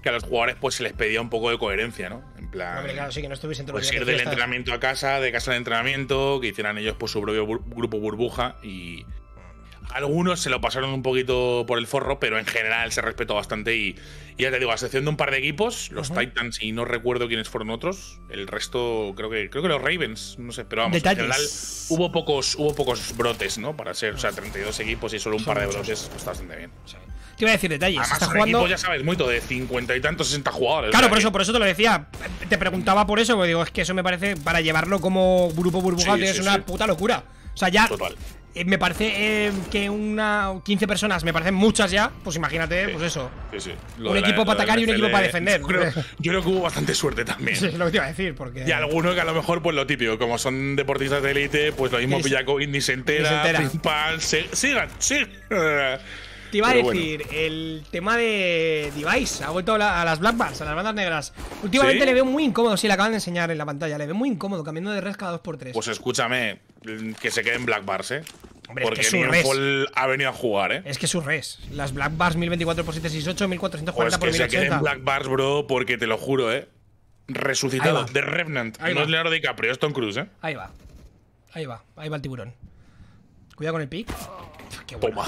Speaker 2: que a los jugadores pues se les pedía un poco de coherencia, ¿no? En plan. claro,
Speaker 1: sí, que no estuviesen Pues ir del
Speaker 2: entrenamiento a casa, de casa al entrenamiento, que hicieran ellos pues su propio grupo burbuja y algunos se lo pasaron un poquito por el forro, pero en general se respetó bastante. Y, ya te digo, a excepción de un par de equipos, los Titans y no recuerdo quiénes fueron otros, el resto creo que creo que los Ravens, no sé, pero en general hubo pocos, hubo pocos brotes, ¿no? Para ser, o sea, 32 equipos y solo un par de brotes, pues, está bastante bien. sea,
Speaker 1: Te iba a decir detalles. Además, jugando? Equipo, ya
Speaker 2: sabes, mucho de 50 y tantos, 60 jugadores. Claro, por
Speaker 1: eso, por eso te lo decía. Te preguntaba por eso, porque digo, es que eso me parece, para llevarlo como grupo burbuja, es una puta locura. O sea, ya Total. Eh, me parece eh, que una 15 personas me parecen muchas ya, pues imagínate, pues eso.
Speaker 2: Sí, sí. un equipo para atacar y un equipo para defender. Yo creo, que hubo bastante suerte también. Sí,
Speaker 1: lo que te iba a decir, porque. Y
Speaker 2: alguno que a lo mejor, pues lo típico, como son deportistas de élite, pues lo mismo pillaco, ni se entera, sigan, sigan.
Speaker 1: Te iba a decir, el tema de Device ha vuelto a, las Black Bars, a las bandas negras. Últimamente le veo muy incómodo, sí, le acaban de enseñar en la pantalla. Le veo muy incómodo cambiando de res cada 2x3. Pues
Speaker 2: escúchame, que se queden Black Bars, ¿eh? Porque es que ha venido a jugar, ¿eh? Es
Speaker 1: que su res. Las Black Bars 1024x768, 1440x1080. Pues que se queden Black
Speaker 2: Bars, bro, porque te lo juro, ¿eh? Resucitado, de Revenant. Ahí no es Leonardo DiCaprio, es Tom Cruise, ¿eh?
Speaker 1: Ahí va. Ahí va, ahí va el tiburón. Cuidado con el pick.
Speaker 2: Qué bueno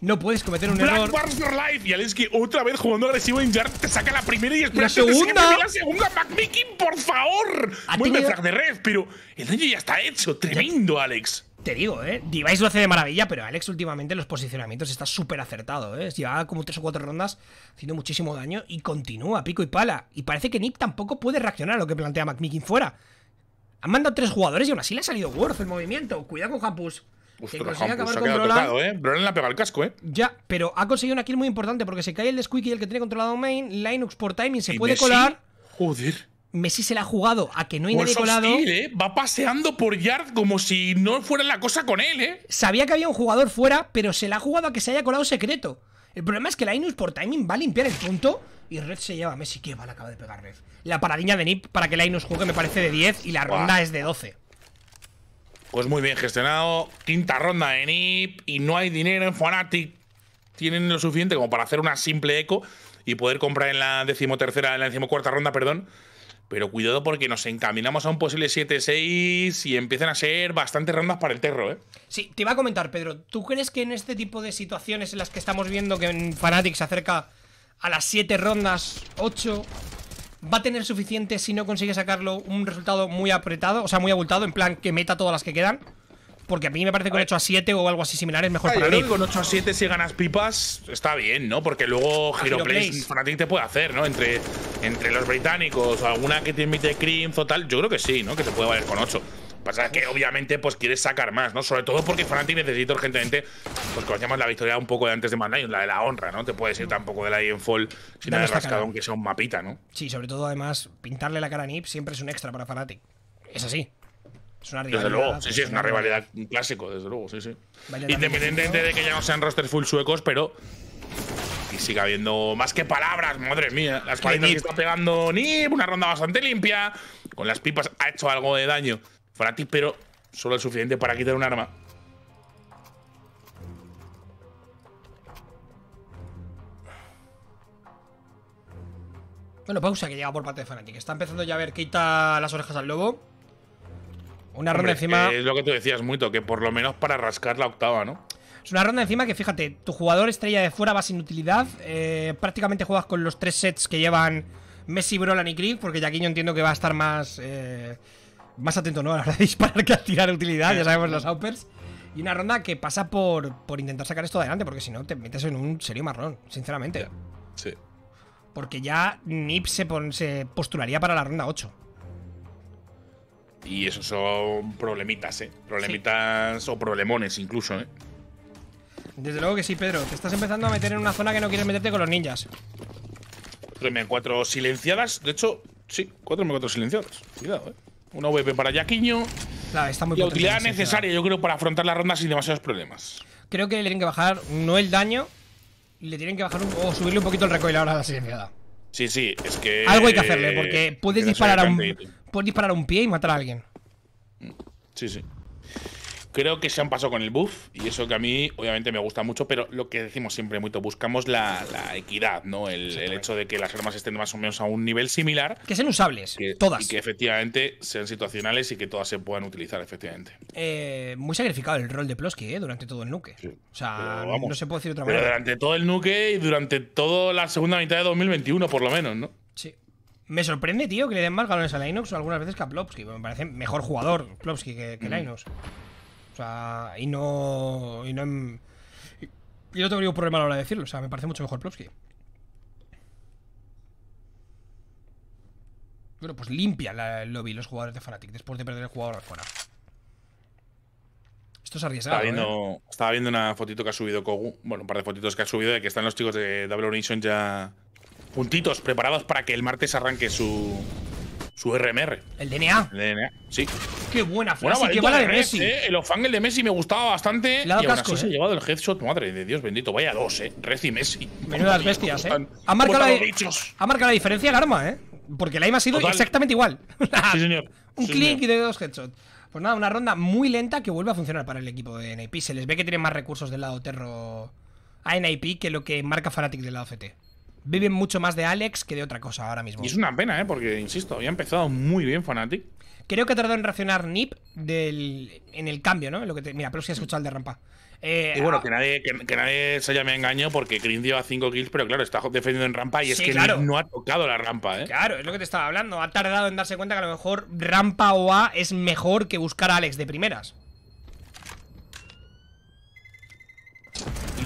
Speaker 2: no puedes cometer un Black error. Your Life. Y que otra vez jugando agresivo en te saca la primera y espera la segunda. la segunda. McMicking, por favor. Vuelve tenido... de red, pero el daño ya está hecho. Tremendo, Alex.
Speaker 1: Te digo, ¿eh? Device lo hace de maravilla, pero Alex últimamente los posicionamientos está súper acertado, ¿eh? Lleva como tres o cuatro rondas haciendo muchísimo daño y continúa, pico y pala. Y parece que Nip tampoco puede reaccionar a lo que plantea McMicking fuera. Han mandado tres jugadores y aún así le ha salido worth el movimiento. Cuidado con Hampus. ¿eh? le ha pegado el casco, ¿eh? Ya, pero ha conseguido una kill muy importante porque se cae el de Squeaky, el que tiene controlado main. Linux por
Speaker 2: timing se puede colar. Joder.
Speaker 1: Messi se la ha jugado a que no hay pues nadie colado. Eh,
Speaker 2: va paseando por Yard como si no fuera la cosa con él, ¿eh?
Speaker 1: Sabía que había un jugador fuera, pero se la ha jugado a que se haya colado secreto. El problema es que Linux, por timing va a limpiar el punto y Red se lleva a Messi. Qué mal acaba de pegar Red. La paradiña de Nip para que Linux juegue me parece de 10 y la ronda es de 12.
Speaker 2: Pues muy bien gestionado. Quinta ronda de NIP y no hay dinero en Fanatic. Tienen lo suficiente como para hacer una simple eco y poder comprar en la decimotercera, en la decimocuarta ronda, perdón. Pero cuidado porque nos encaminamos a un posible 7-6 y empiezan a ser bastantes rondas para el terro, ¿eh?
Speaker 1: Sí, te iba a comentar, Pedro. ¿Tú crees que en este tipo de situaciones en las que estamos viendo que en Fanatic se acerca a las 7 rondas, 8, va a tener suficiente si no consigue sacarlo un resultado muy apretado, o sea, muy abultado, en plan que meta todas las que quedan. Porque a mí me parece que con 8 a 7 o algo así similar es mejor para mí. Con 8 a
Speaker 2: 7 si ganas pipas está bien, ¿no? Porque luego Giroplay Fnatic te puede hacer, ¿no? Entre, entre los británicos o alguna que te emite Crimson o tal, yo creo que sí, ¿no? Que te puede valer con 8. Pasa que obviamente pues quieres sacar más, ¿no? Sobre todo porque Fnatic necesita urgentemente, pues como la victoria un poco de antes de Manai, la de la honra, ¿no? Te puedes ir tampoco de la Fall sin haber rascado aunque sea un mapita, ¿no?
Speaker 1: Sí, sobre todo además pintarle la cara a Nip siempre es un extra para Fnatic. Es así.
Speaker 2: Es una rivalidad. Desde luego, sí, sí, es una rivalidad clásica, clásico, desde luego, sí, sí. Independientemente de que ya no sean rosters full suecos, pero y sigue habiendo más que palabras, madre mía. Las que está pegando Nip, una ronda bastante limpia. Con las pipas ha hecho algo de daño Fanatic, pero solo el suficiente para quitar un arma.
Speaker 1: Bueno, pausa que llega por parte de Fanatic. Está empezando ya a ver, quita las orejas al lobo. Una ronda encima. Es
Speaker 2: lo que tú decías, Muito, que por lo menos para rascar la octava, ¿no?
Speaker 1: Es una ronda encima que, fíjate, tu jugador estrella de fuera va sin utilidad. Eh, prácticamente juegas con los tres sets que llevan Messi, Brolan y Creed, porque ya aquí yo entiendo que va a estar más. Eh, más atento ¿no? a
Speaker 2: la hora de disparar
Speaker 1: que a tirar utilidad, ya sabemos los outpers. Y una ronda que pasa por, intentar sacar esto adelante, porque si no te metes en un serio marrón, sinceramente. Sí. Porque ya Nip se, postularía para la ronda 8.
Speaker 2: Y esos son problemitas, ¿eh? Problemitas o problemones incluso, ¿eh?
Speaker 1: Desde luego que sí, Pedro. Te estás empezando a meter en una zona que no quieres meterte con los ninjas.
Speaker 2: 3 4 silenciadas. De hecho, sí, 4 4 silenciadas. Cuidado, ¿eh? Una VP para Yaquiño.
Speaker 1: está la utilidad necesaria,
Speaker 2: yo creo, para afrontar la ronda sin demasiados problemas.
Speaker 1: Creo que le tienen que bajar, no el daño, le tienen que bajar un, o subirle un poquito el recoil ahora a la silenciada.
Speaker 2: Sí, sí, es que. Algo hay que hacerle, porque puedes, disparar, a un,
Speaker 1: puedes disparar a un pie y matar a alguien.
Speaker 2: Sí, sí. Creo que se han pasado con el buff y eso que a mí obviamente me gusta mucho, pero lo que decimos siempre mucho, buscamos la, equidad, ¿no? El, hecho de que las armas estén más o menos a un nivel similar. Que sean usables, todas. Y que efectivamente sean situacionales y que todas se puedan utilizar, efectivamente.
Speaker 1: Eh, muy sacrificado el rol de Plosky, ¿eh? Durante todo el nuke. O sea, no se puede decir otra manera. Pero
Speaker 2: durante todo el nuke y durante toda la segunda mitad de 2021, por lo menos, ¿no? Sí.
Speaker 1: Me sorprende, tío, que le den más galones a Linux o algunas veces que a Plopsky. Me parece mejor jugador Plopsky que, mm. Linux. O sea, y no. Em, y no, tengo ningún problema a la de decirlo. O sea, me parece mucho mejor Plowski. Bueno, pues limpia el lobby los jugadores de Fnatic después de perder el jugador fuera. Esto es arriesgado. Estaba viendo,
Speaker 2: ¿eh? estaba viendo una fotito que ha subido Kogu. Bueno, un par de fotitos que ha subido de que están los chicos de Double ya puntitos preparados para que el martes arranque su, su RMR. ¿El DNA? El DNA, sí. Qué buena frase, buena qué mala de Messi. Eh, el off de Messi me gustaba bastante. y ha se eh. ha llevado el headshot, madre de Dios bendito. Vaya dos, eh. Rez y Messi. Menudas bestias, eh. ha marcado, la, ha
Speaker 1: marcado la diferencia eh. Porque la IMA ha sido exactamente igual.
Speaker 2: sí, señor. Un click
Speaker 1: y de dos headshots. Pues nada, una ronda muy lenta que vuelve a funcionar para el equipo de NIP. Se les ve que tienen más recursos del lado Terro a NIP que lo que marca Fanatic del lado CT viven mucho más de Alex que de otra cosa ahora mismo. Y es una pena, ¿eh? Porque, insisto, había empezado muy bien Fnatic. Creo que tardado en reaccionar Nip del, en el cambio, ¿no? mira, pero si has escuchado el de rampa.
Speaker 2: Eh, y bueno, ah, que nadie, que, nadie se haya engaño porque Green a 5 kills, pero claro, está defendiendo en rampa y es que no ha tocado la rampa, ¿eh? Claro,
Speaker 1: es lo que te estaba hablando. Ha tardado en darse cuenta que a lo mejor rampa o A es mejor que buscar a Alex de primeras.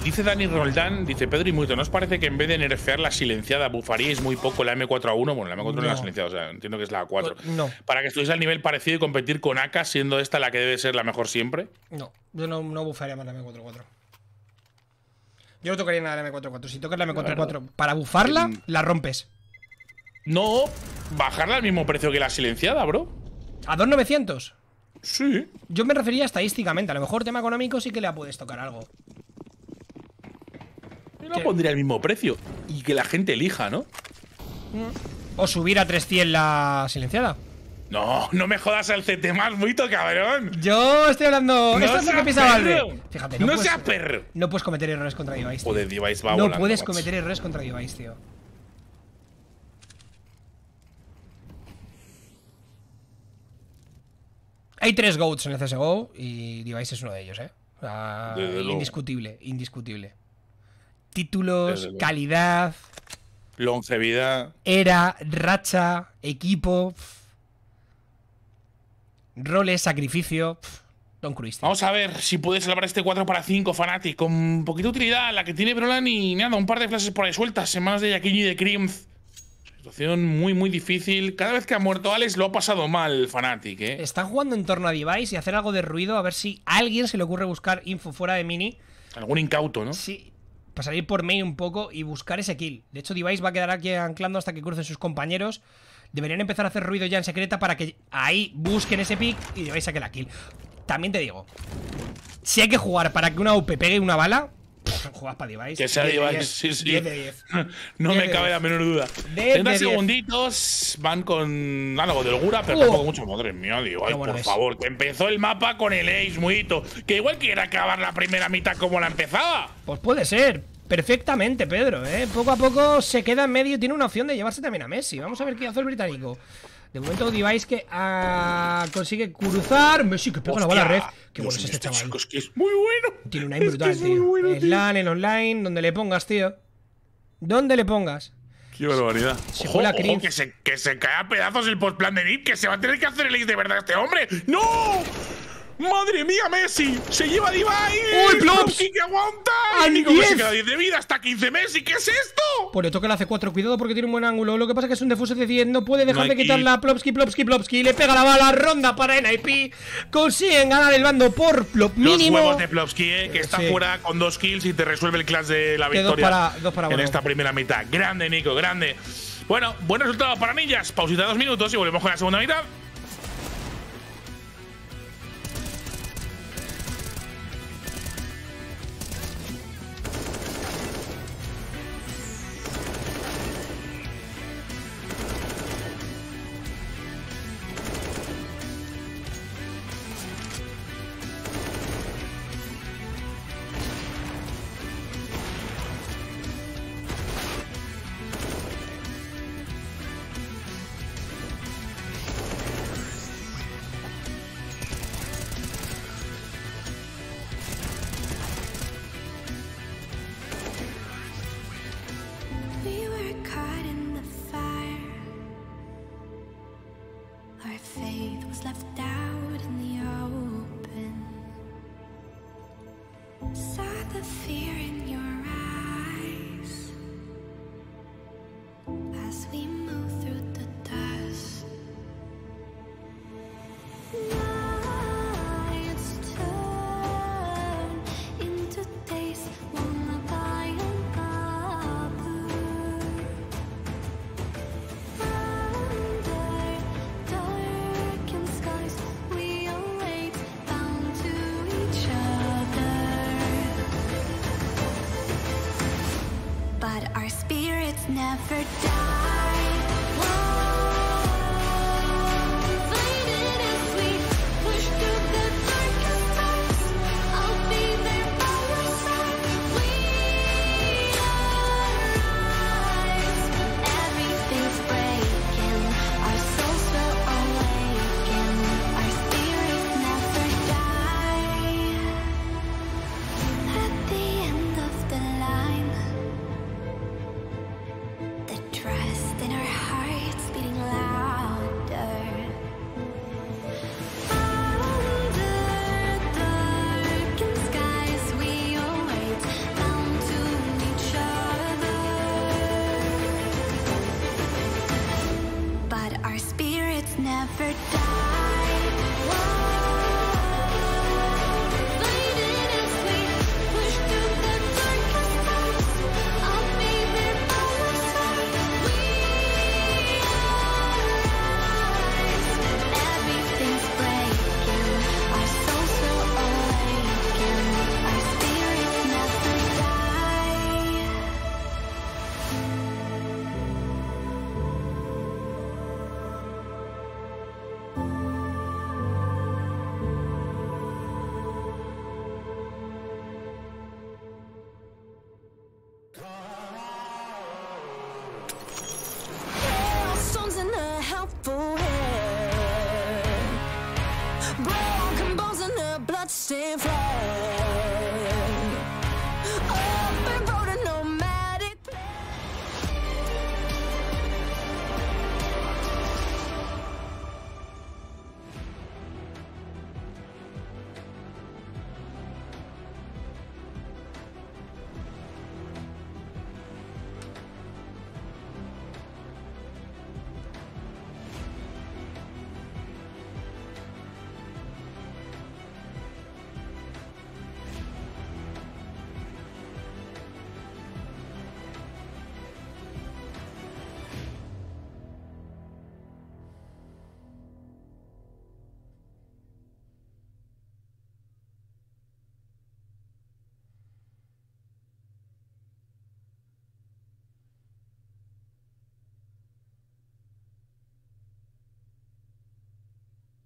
Speaker 2: Dice Dani Roldán, dice Pedro y Muto, ¿no os parece que en vez de nerfear la silenciada, bufaríais muy poco la M4A1? Bueno, la M4 no. es la silenciada, o sea, entiendo que es la A4. Pues, no. Para que estuviese al nivel parecido y competir con AK, siendo esta la que debe ser la mejor siempre.
Speaker 1: No, yo no, no bufaría más la M4A4. Yo no tocaría nada la m 4 4 Si tocas la m 4 4 para bufarla, la rompes.
Speaker 2: No, bajarla al mismo precio que la silenciada, bro. ¿A 2.900?
Speaker 1: Sí. Yo me refería estadísticamente. A lo mejor tema económico sí que la puedes tocar algo
Speaker 2: no pondría el mismo precio. Y que la gente elija, ¿no?
Speaker 1: O subir a 300 la silenciada.
Speaker 2: No, no me jodas al CT más muito, cabrón. Yo estoy hablando. No Esto que Fíjate, no, seas perro. No puedes
Speaker 1: cometer errores contra Device. Tío. No puedes cometer errores contra Device, tío. Hay tres GOATs en el CSGO y Device es uno de ellos, ¿eh? O sea, indiscutible,
Speaker 2: indiscutible.
Speaker 1: Títulos, calidad.
Speaker 2: Longevidad. Era,
Speaker 1: racha, equipo.
Speaker 2: Roles, sacrificio. Don Cruist. Vamos a ver si puedes salvar este 4 para 5, Fanatic. Con poquita utilidad, la que tiene Brolan y nada, un par de flashes por ahí sueltas. más de Yaquini y de Crimz. Situación muy, muy difícil. Cada vez que ha muerto Alex lo ha pasado mal, Fanatic, ¿eh? Están jugando en
Speaker 1: torno a Device y hacer algo de ruido, a ver si a alguien se le ocurre buscar info fuera de Mini. Algún incauto, ¿no? Sí, a salir por main un poco y buscar ese kill. De hecho, Device va a quedar aquí anclando hasta que crucen sus compañeros. Deberían empezar a hacer ruido ya en secreta para que ahí busquen ese pick y Device saque la kill. También te digo, si hay que jugar para que una UP pegue una bala,
Speaker 2: juegas para Device. Que sea Device, sí, sí. 10 de 10. no me cabe la menor duda. 30 segunditos van con algo de holgura, pero uh. tampoco mucho. Madre mía, Device, por favor. empezó el mapa con el Ace, muy. Que igual quiere acabar la primera mitad como la empezaba.
Speaker 1: Pues puede ser, perfectamente, Pedro, ¿eh? Poco a poco se queda en medio y tiene una opción de llevarse también a Messi. Vamos a ver qué hace el británico. De momento, Device que ah, consigue cruzar. Messi que pega la bola a red.
Speaker 2: Qué bueno es este, este chaval. que es muy bueno. Tiene una aim brutal, tío.
Speaker 1: En online, donde le pongas, tío. dónde le pongas.
Speaker 2: Qué barbaridad. Se juega que, se, que se cae a pedazos el postplan de Nip, que se va a tener que hacer el ace de verdad este hombre. ¡No! ¡Madre mía, Messi! ¡Se lleva a Divay! ¡Uy, Plops! que aguanta! ¡Al 10! de vida hasta 15 Messi! ¿Qué es esto?
Speaker 1: Por esto que le hace 4. Cuidado porque tiene un buen ángulo. Lo que pasa es que es un defuso de 10. No puede dejar de quitarla la Plopski, Plopski, Plopski. Le pega la bala.
Speaker 2: Ronda para NIP.
Speaker 1: Consiguen ganar el bando por Plop mínimo. Los huevos de
Speaker 2: Plopski, eh, que está fuera con dos kills y te resuelve el clash de la victoria. en esta primera mitad. Grande, Nico, grande. Bueno, buen resultado para Millas. Pausita dos minutos y volvemos con la segunda mitad.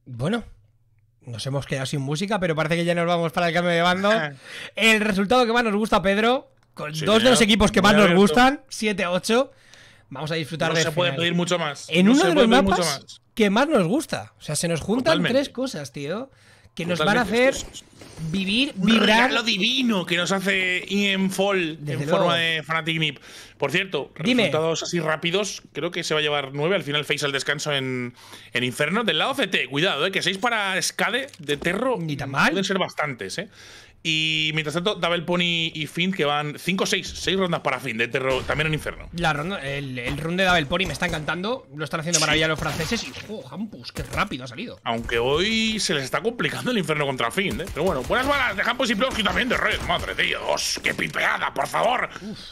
Speaker 1: Bueno, nos hemos quedado sin música, pero parece que ya nos vamos para el cambio de bando. el resultado que más nos gusta, Pedro, con dos de los equipos que más nos gustan, 7-8. Vamos a disfrutar de. se pedir mucho
Speaker 2: más. En uno de los mapas
Speaker 1: que más nos gusta. O sea, se nos juntan tres cosas,
Speaker 2: tío que nos van a hacer
Speaker 1: vivir, vibrar. lo
Speaker 2: divino que nos hace Ian Fall en forma de Fnatic Nip. Por cierto, resultados así rápidos, creo que se va a llevar 9 al final Face al descanso en, en Inferno. Del lado CT, cuidado, eh, que seis para escade de Terro Ni tan mal. pueden ser bastantes. Eh. Y mientras tanto, Double Pony y Finn, que van 5 o 6, 6 rondas para Finn de terror, también en infierno.
Speaker 1: el, run round de Double Pony me está encantando, lo están haciendo maravilla los franceses y, ¡oh, Hampus, qué rápido ha salido!
Speaker 2: Aunque hoy se les está complicando el infierno contra Finn, ¿eh? Pero bueno, buenas balas de Hampus y Plosky también de Red, madre de Dios, qué pipeada, por favor.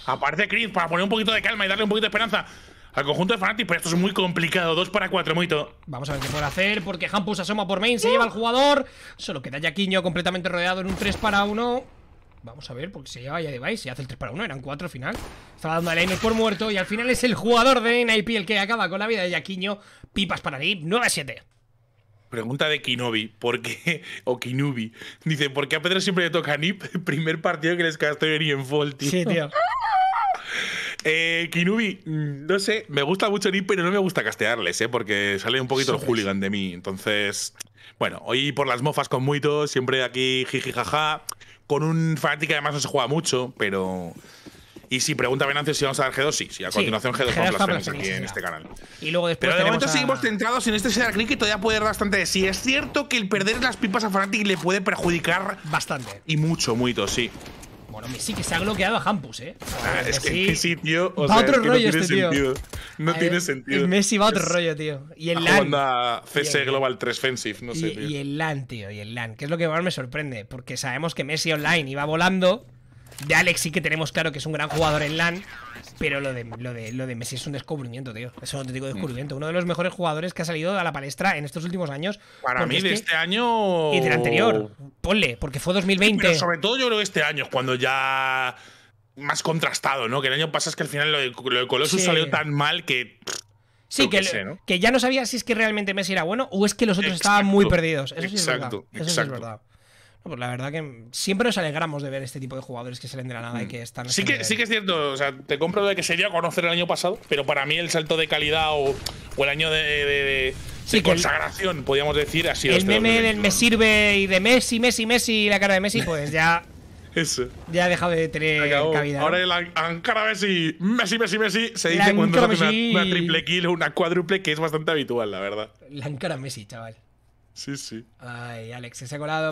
Speaker 2: Aparece Chris para poner un poquito de calma y darle un poquito de esperanza al conjunto de Fnatic, pero pues esto es muy complicado. 2 para 4, Moito.
Speaker 1: Vamos a ver qué puede hacer, porque Hampus asoma por main, se lleva al jugador. Solo queda Yaquiño completamente rodeado en un 3 para 1. Vamos a ver, porque se lleva ya Device y hace el 3 para 1, eran 4 al final. Estaba dando a Lainer por muerto y al final es el jugador de NIP el que acaba con la vida de Yaquiño. Pipas para Nip, 9 a 7.
Speaker 2: Pregunta de Kinobi, ¿por qué? O Kinubi. Dice, ¿por qué a Pedro siempre le toca a Nip? El primer partido que les castó en Fall, tío. Sí, tío. Eh, Kinubi, mm, no sé, me gusta mucho Nip, pero no me gusta castearles, ¿eh? porque sale un poquito el hooligan de mí. Entonces, bueno, hoy por las mofas con muitos, siempre aquí jiji jaja, con un fanático que además no se juega mucho, pero. Y si pregunta Venancio si vamos a dar G2, sí, sí a continuación G2, vamos con aquí en este canal. Y luego después Pero de momento seguimos centrados en este Cedar y todavía puede dar bastante de sí. Es cierto que el perder las pipas a Fnatic le puede perjudicar bastante. Y mucho, mucho, sí. Messi que se ha
Speaker 1: bloqueado a Hampus, ¿eh? Ah, es que sí,
Speaker 2: tío, o va sea, otro rollo no tiene este, sentido. Tío. No tiene sentido.
Speaker 1: El Messi va otro rollo, tío. Y el LAN.
Speaker 2: banda CS Global 3 Fensive, no y, sé, tío. Y el
Speaker 1: LAN, tío, y el LAN. Que es lo que más me sorprende. Porque sabemos que Messi online iba volando de Alex sí que tenemos claro que es un gran jugador en LAN, pero lo de, lo de, lo de Messi es un descubrimiento, tío. Es un auténtico descubrimiento. Uno de los mejores jugadores que ha salido a la palestra en estos últimos años. Para mí, de este
Speaker 2: año. Y del anterior. Ponle, porque fue 2020. sobre todo yo creo que este año cuando ya. Más contrastado, ¿no? Que el año pasado es que al final lo de, lo Colossus salió tan mal que. Sí, que,
Speaker 1: que, ya no sabía si es que realmente Messi era bueno o es que los otros estaban muy perdidos. Eso exacto, es verdad. Pues la verdad que siempre nos alegramos de ver este tipo de jugadores que salen de la nada y mm. que están. Sí que, sí
Speaker 2: que es cierto, o sea, te compro de que sería conocer el año pasado, pero para mí el salto de calidad o, el año de, consagración, podríamos decir, ha sido. El este meme del me
Speaker 1: sirve y de Messi, Messi, Messi y la cara de Messi, pues ya. Eso. Ya ha dejado de tener cabida. Ahora
Speaker 2: el Ankara Messi, Messi, Messi, Messi, se dice cuando hace una, triple kill o una cuádruple, que es bastante habitual, la verdad.
Speaker 1: La Ankara Messi, chaval. Sí, sí. Ay, Alex, ese colado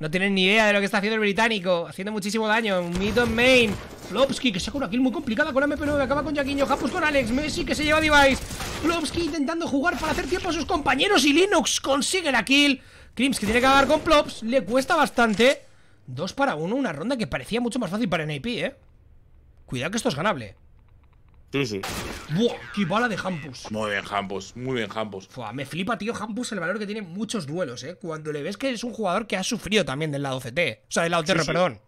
Speaker 1: No tienen ni idea de lo que está haciendo el británico. Haciendo muchísimo daño. on main. Plopski que saca una kill muy complicada con mp 9 Acaba con Jaquinho. Japus con Alex. Messi, que se lleva Device. Plopski intentando jugar para hacer tiempo a sus compañeros. Y Linux consigue la kill. Crims, que tiene que acabar con Plops. Le cuesta bastante. Dos para uno. Una ronda que parecía mucho más fácil para NAP, ¿eh? Cuidado que esto es ganable. Sí, sí. ¡Buah! ¡Qué bala de Hampus! Muy bien, Hampus. Muy bien, Hampus. me flipa, tío, Hampus, el valor que tiene muchos duelos, ¿eh? Cuando le ves que es un jugador que ha sufrido también del lado CT. O sea, del lado terror, perdón.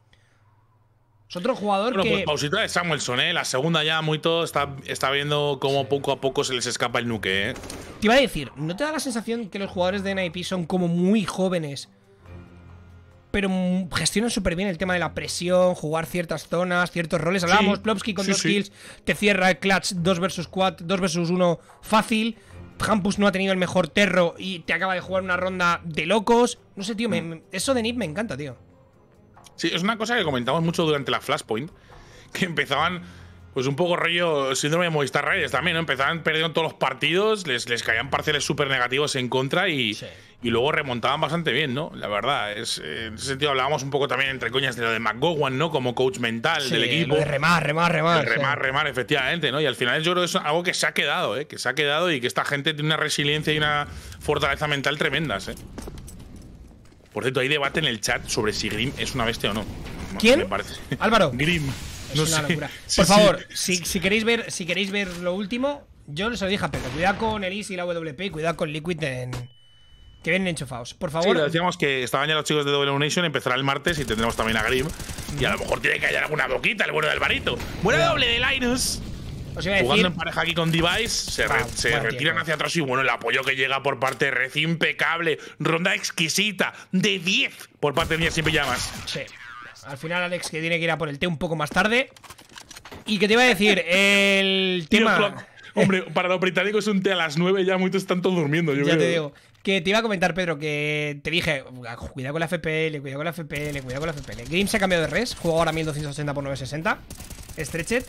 Speaker 1: Es otro jugador que... pues
Speaker 2: pausita de Samuelson, ¿eh? La segunda ya muy todo está, está viendo cómo poco a poco se les escapa el nuque, ¿eh?
Speaker 1: Te iba a decir, ¿no te da la sensación que los jugadores de NIP son como muy jóvenes pero mm, gestionan súper bien el tema de la presión, jugar ciertas zonas, ciertos roles. Hablábamos, Plopsky con dos kills, te cierra el clutch 2 versus 4, 2 versus 1 fácil. Hampus no ha tenido el mejor terro y te acaba de jugar una ronda de locos. No sé, tío, mm. eso de Nip me encanta, tío.
Speaker 2: Sí, es una cosa que comentamos mucho durante la Flashpoint, que empezaban pues un poco rollo síndrome de Movistar Reyes también, ¿no? Empezaban perdiendo todos los partidos, les, les caían parceles súper negativos en contra y, y luego remontaban bastante bien, ¿no? La verdad, es, en ese sentido hablábamos un poco también entre coñas de lo de McGowan, ¿no? Como coach mental del equipo. de remar, remar, remar. remar, remar, efectivamente, ¿no? Y al final yo creo que es algo que se ha quedado, ¿eh? Que se ha quedado y que esta gente tiene una resiliencia y una fortaleza mental tremendas, ¿eh? Por cierto, hay debate en el chat sobre si Grimm es una bestia o no. ¿Quién? Me parece. Álvaro. Grimm. Es una locura. Por favor,
Speaker 1: si, queréis ver, si queréis ver lo último, yo les lo dije a Pedro. Cuidado con Easy y la WP y cuidado con Liquid en, que vienen enchufados. Por favor.
Speaker 2: decíamos que estaban ya los chicos de Double Nation empezará el martes y tendremos también a Grim. Y a lo mejor tiene que hallar alguna boquita el bueno del barito. Buena doble de Linus. Os iba decir, Jugando en pareja aquí con Device, se, retiran hacia atrás y bueno, el apoyo que llega por parte de Red impecable. Ronda exquisita de 10 por parte de Nia sin llamas
Speaker 1: Sí. Al final, Alex, que tiene que ir a por el té un poco más tarde. Y que te iba a decir, el tema.
Speaker 2: Hombre, para los británicos un té a las 9 ya muchos están todos durmiendo, yo Ya te digo.
Speaker 1: Que te iba a comentar, Pedro, que te dije, cuidado con la FPL, cuidado con la FPL, cuidado con la FPL. Game se ha cambiado de res, juego ahora 1280x960, Stretched.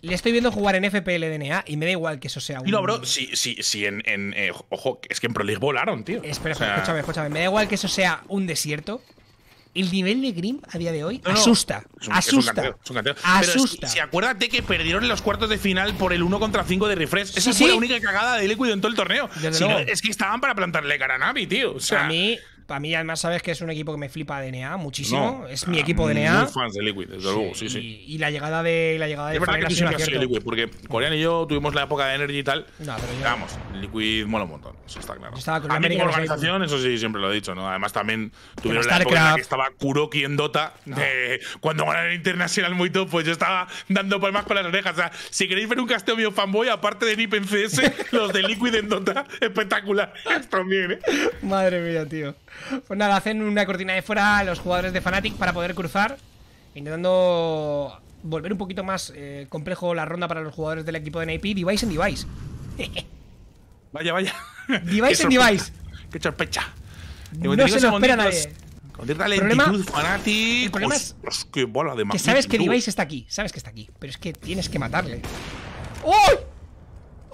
Speaker 1: Le estoy viendo jugar en FPL DNA y me da igual que eso sea un. No, bro,
Speaker 2: si sí, si en. Eh, ojo, es que en Pro League volaron, tío. Espera, escúchame, escúchame.
Speaker 1: Me da igual que eso sea un desierto el nivel de Grimm, a día de hoy asusta. es un, asusta.
Speaker 2: canteo, Asusta. Pero si, acuérdate que perdieron en los cuartos de final por el 1 contra 5 de refresh. Esa fue la única cagada de Liquid en todo el torneo. es que estaban para plantarle cara a Navi, tío. O sea, a mí,
Speaker 1: para mí, además, sabes que es un equipo que me flipa DNA muchísimo. es ah, mi equipo de DNA. Mm, muy
Speaker 2: fans de Liquid, desde sí, luego, sí, sí.
Speaker 1: Y, y, la llegada de la llegada de Es verdad que tú has sido Liquid,
Speaker 2: porque Coreano y yo tuvimos la época de Energy y tal. Vamos, Liquid mola un montón, eso está claro. Estaba
Speaker 1: con a mí organización,
Speaker 2: eso sí, siempre lo he dicho, ¿no? Además, también tuvieron la época en la que estaba Kuroki en Dota. De, cuando ganaron el International muy top, pues yo estaba dando palmas con las orejas. O sea, si queréis ver un casteo mío fanboy, aparte de Nip en CS, los de Liquid en Dota, espectacular. también, ¿eh?
Speaker 1: Madre mía, tío. Pues nada, hacen una cortina de fuera a los jugadores de Fnatic para poder cruzar. Intentando volver un poquito más eh, complejo la ronda para los jugadores del equipo de NiP. Device en device.
Speaker 2: vaya, vaya. Device en device. Qué sospecha. No se lo espera nadie. problema, Fnatic. Pues, es que, bola de que sabes que Device
Speaker 1: está aquí. Sabes que está aquí. Pero es que tienes que matarle. ¡Uy!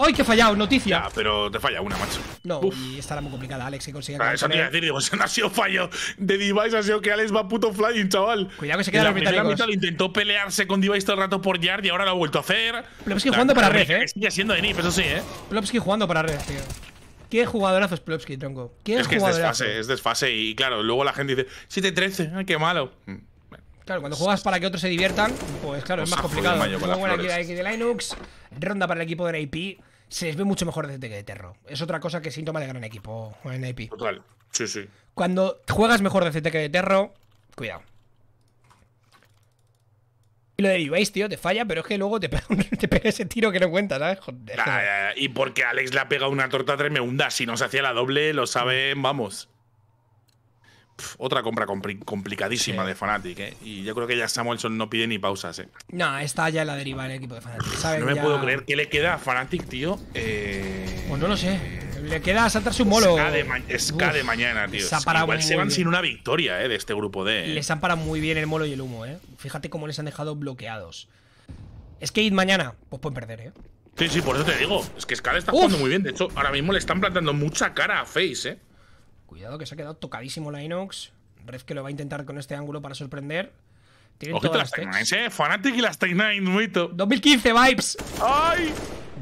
Speaker 2: ¡Ay, qué fallado! Noticia. Ya, pero te falla una, macho. No, y estará muy complicada, Alex, si consigue. Ah, eso te iba a decir, digo, eso no ha sido fallo de Device, ha sido que Alex va puto flying, chaval. Cuidado que se quedan los La mitad intentó pelearse con Device todo el rato por Yard y ahora lo ha vuelto a hacer. Plopsky jugando para red, eh. Sigue siendo de Nip, eso sí, eh.
Speaker 1: Plopsky jugando para red, tío. Qué jugadorazo es Plopsky, tronco. ¿Qué es que es desfase,
Speaker 2: es desfase. Y claro, luego la gente dice 7-13, qué malo. Mm,
Speaker 1: claro, cuando juegas para que otros se diviertan, pues claro, es más complicado. Muy buena aquí de Linux. Ronda para el equipo de NAP se ve mucho mejor desde que de Terro. Es otra cosa que síntoma de gran equipo en IP. Total, sí, sí. Cuando juegas mejor de CT que de Terro, cuidado. Y lo de tío, te falla, pero es que luego te pega, ese tiro que no cuenta, ¿sabes? Joder,
Speaker 2: ah, y porque Alex le ha pegado una torta tremenda. Si no se hacía la doble, lo saben, vamos otra compra complicadísima de Fnatic, ¿eh? Y yo creo que ya Samuelson no pide ni pausas, ¿eh?
Speaker 1: No, está ya la deriva el equipo de Fnatic. No me puedo creer
Speaker 2: que le queda a Fnatic, tío. Eh,
Speaker 1: pues no lo sé. Le queda saltarse un molo. Pues es K de mañana, tío. Igual se van sin una
Speaker 2: victoria, ¿eh? De este grupo de eh. Les
Speaker 1: han parado muy bien el molo y el humo, ¿eh? Fíjate cómo les han dejado bloqueados. Es que mañana, pues pueden perder, ¿eh?
Speaker 2: Sí, sí, por eso te digo. Es que Skade está jugando muy bien. De hecho, ahora mismo le están plantando mucha cara a Face, ¿eh?
Speaker 1: Cuidado que se ha quedado tocadísimo la Inox. Red, que lo va a intentar con este ángulo para sorprender. Tiene Ojito todas las
Speaker 2: Tech eh. Fanatic y las Tech Nines, 2015 vibes. ¡Ay!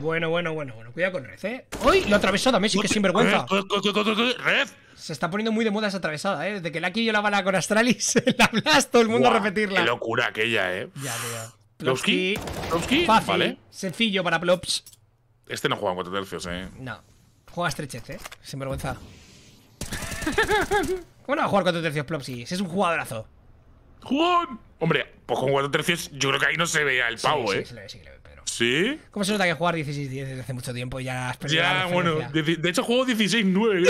Speaker 2: Bueno, bueno,
Speaker 1: bueno, bueno. Cuidado con Red, eh.
Speaker 2: ¡Uy! Lo atravesó también, sí que vergüenza.
Speaker 1: Eh, ¡Red! Se está poniendo muy de moda esa atravesada, eh. Desde que Lucky yo la bala con Astralis, la hablas todo el mundo a repetirla. Qué locura aquella,
Speaker 2: eh. Ya, tío. Plopski. Plopski. Fácil. Vale. Sencillo para Plops. Este no juega en 4 tercios, eh.
Speaker 1: No. Juega estrechez, eh. vergüenza bueno, a jugar cuatro tercios Plopsy? es un jugadorazo. ¡Juan!
Speaker 2: Hombre, pues con cuatro tercios yo creo que ahí no se veía el pavo, ¿eh? ¿Sí?
Speaker 1: ¿Cómo se nota que jugar 16-10 desde hace mucho tiempo y ya has perdido Ya, bueno,
Speaker 2: de, hecho juego 16-9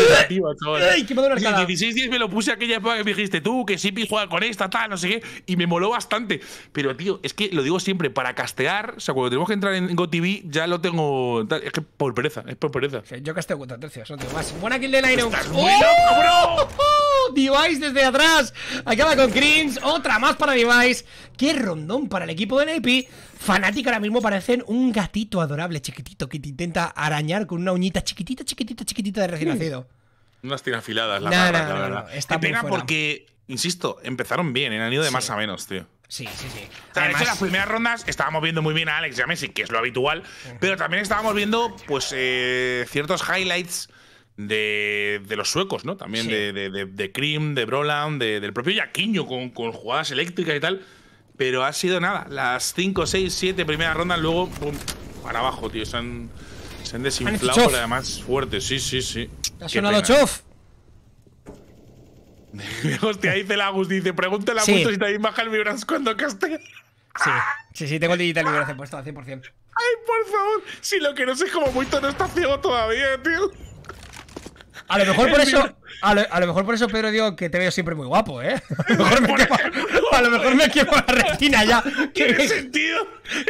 Speaker 2: chaval. 16-10 me lo puse aquella época que me dijiste tú, que Sipi juega con esta, tal, no sé qué, y me moló bastante. Pero, tío, es que lo digo siempre, para castear, o sea, cuando tenemos que entrar en GoTV ya lo tengo. es que por pereza, es por pereza.
Speaker 1: Yo casteo contra tercios, no tengo más. Buena kill de Iron. ¡Oh! bro! Device desde atrás. Acaba con Greens. Otra más para Device. Qué rondón para el equipo de Nepi. Fanatic ahora mismo parecen un gatito adorable, chiquitito, que te intenta arañar con una uñita chiquitita, chiquitita, chiquitita de recién nacido.
Speaker 2: Unas tirafiladas, la, la verdad. pena porque, insisto, empezaron bien, eh, han ido de más a menos, tío. Sí, sí, sí. en las primeras rondas estábamos viendo muy bien a Alex y a Messi, que es lo habitual, pero también estábamos viendo pues eh, ciertos highlights de, los suecos, ¿no? También de, de, de, Krim, de Broland, del propio Yaquiño con, con jugadas eléctricas y tal. Pero ha sido nada. Las 5, 6, 7 primeras rondas, luego pum, para abajo, tío. Se han, se desinflado, además fuerte. Sí, sí, sí. ¿Ha sonado chof? Hostia, dice la Agus, dice, pregúntale a sí. si también baja el vibrance cuando caste.
Speaker 1: Sí, sí, sí, tengo el digital vibrance puesto al 100%.
Speaker 2: Ay, por favor, si lo que no sé es como muy no está ciego todavía, tío.
Speaker 1: A lo mejor por eso, a lo, mejor por eso, Pedro, digo que te veo siempre muy guapo, ¿eh? A lo mejor me, equivoco a la retina
Speaker 2: ya. ¿Tiene sentido?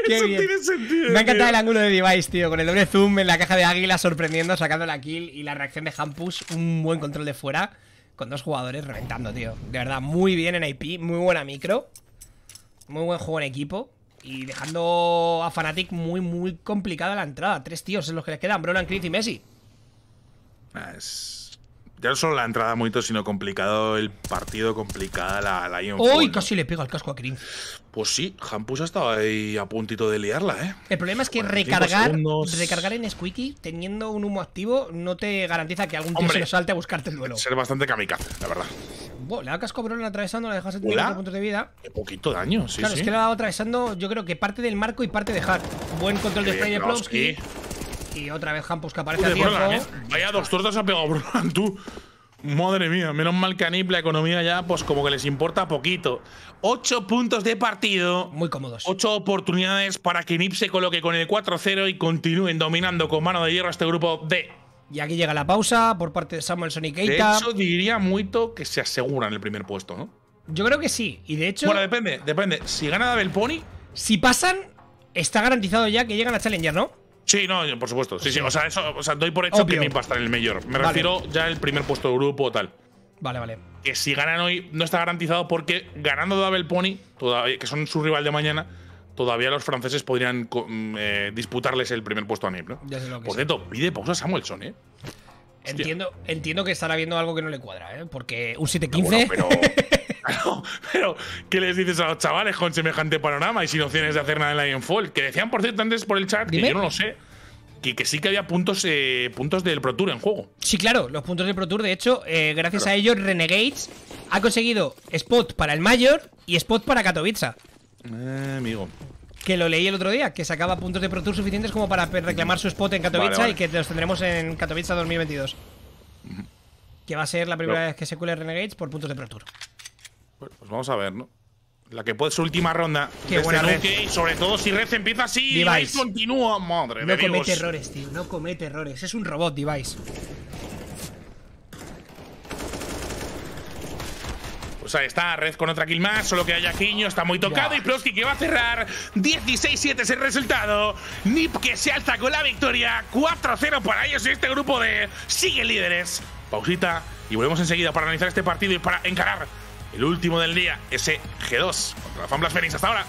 Speaker 2: eso tiene sentido. Me ha encantado el
Speaker 1: ángulo de Device, tío, con el doble zoom en la caja de Águila sorprendiendo, sacando la kill y la reacción de Hampus, un buen control de fuera, con dos jugadores reventando, tío. De verdad, muy bien en IP, muy buena micro, muy buen juego en equipo. Y dejando a Fnatic muy, muy complicada la entrada. Tres tíos en los que les quedan, Bronan, Chris y Messi. Ah,
Speaker 2: ya no solo la entrada muy sino complicado el partido, complicada la, la Ion ¡Uy! Casi le pega el casco a Krim Pues sí, Hampus ha estado ahí a puntito de liarla, ¿eh?
Speaker 1: El problema es que recargar, recargar en Squeaky teniendo un humo activo no te garantiza que algún tío salte a buscarte el duelo. Ser
Speaker 2: bastante kamikaze, la verdad.
Speaker 1: le da casco a atravesando, la dejas 74
Speaker 2: puntos de vida. poquito daño, sí, Claro, es que le ha
Speaker 1: dado atravesando, yo creo que parte del marco y parte de Hart. Buen control de spray de Plowski otra vez Hampus que aparece a tiempo. Eh.
Speaker 2: Vaya dos tortas ha pegado Brunan, tú. Madre mía, menos mal que a Nip la economía ya, pues como que les importa poquito. Ocho puntos de partido. Muy cómodos. Ocho oportunidades para que Nip se coloque con el 4-0 y continúen dominando con mano de hierro a este grupo D.
Speaker 1: Y aquí llega la pausa por parte de Samuelson y Keita.
Speaker 2: diría mucho que se aseguran el primer puesto, ¿no? Yo creo que sí. Y de hecho. Bueno, depende, depende. Si gana Dabel Pony. Si pasan, está garantizado ya que llegan a Challenger, ¿no? Sí, no, por supuesto. Sí, sí. O sea, eso, o sea doy por hecho que me va a estar en el mayor. Me refiero ya al primer puesto de grupo o tal. Vale, vale. Que si ganan hoy no está garantizado porque ganando Double Pony, que son su rival de mañana, todavía los franceses podrían mm, eh, disputarles el primer puesto a mí. Ya sé lo por cierto, pide pausa Samuelson, ¿eh? Entiendo, que estará viendo algo que no le cuadra, ¿eh? Porque
Speaker 1: un 715. Bueno,
Speaker 2: pero. pero, ¿qué les dices a los chavales con semejante panorama y sin opciones de hacer nada en Lionfall? Que decían, por cierto, antes por el chat, que yo no lo sé, que, que sí que había puntos, eh, puntos del Pro Tour en juego. Sí, claro, los puntos del Pro Tour, de hecho, eh,
Speaker 1: gracias a ellos, Renegades ha conseguido spot para el Mayor y spot para Katowice.
Speaker 2: Eh, amigo
Speaker 1: que lo leí el otro día, que sacaba puntos de Pro Tour suficientes como para reclamar su spot en Katowice y que los tendremos en Katowice 2022. Que va a ser la primera vez que se cule Renegades por puntos de Pro Tour.
Speaker 2: Pues, pues vamos a ver, ¿no? La que puede su última ronda. Qué buena red. sobre todo si Red empieza así Device.
Speaker 1: continúa. Madre No comete errores, tío. No comete errores. Es un robot, Device.
Speaker 2: O sea, está Red con otra kill más, solo que haya Quiño, está muy tocado. Y Plosky que va a cerrar. 16-7 es el resultado. Nip que se alza con la victoria. 4-0 para ellos y este grupo de sigue líderes. Pausita y volvemos enseguida para analizar este partido y para encarar el último del día, ese G2 contra la fanblas Fenix. Hasta ahora.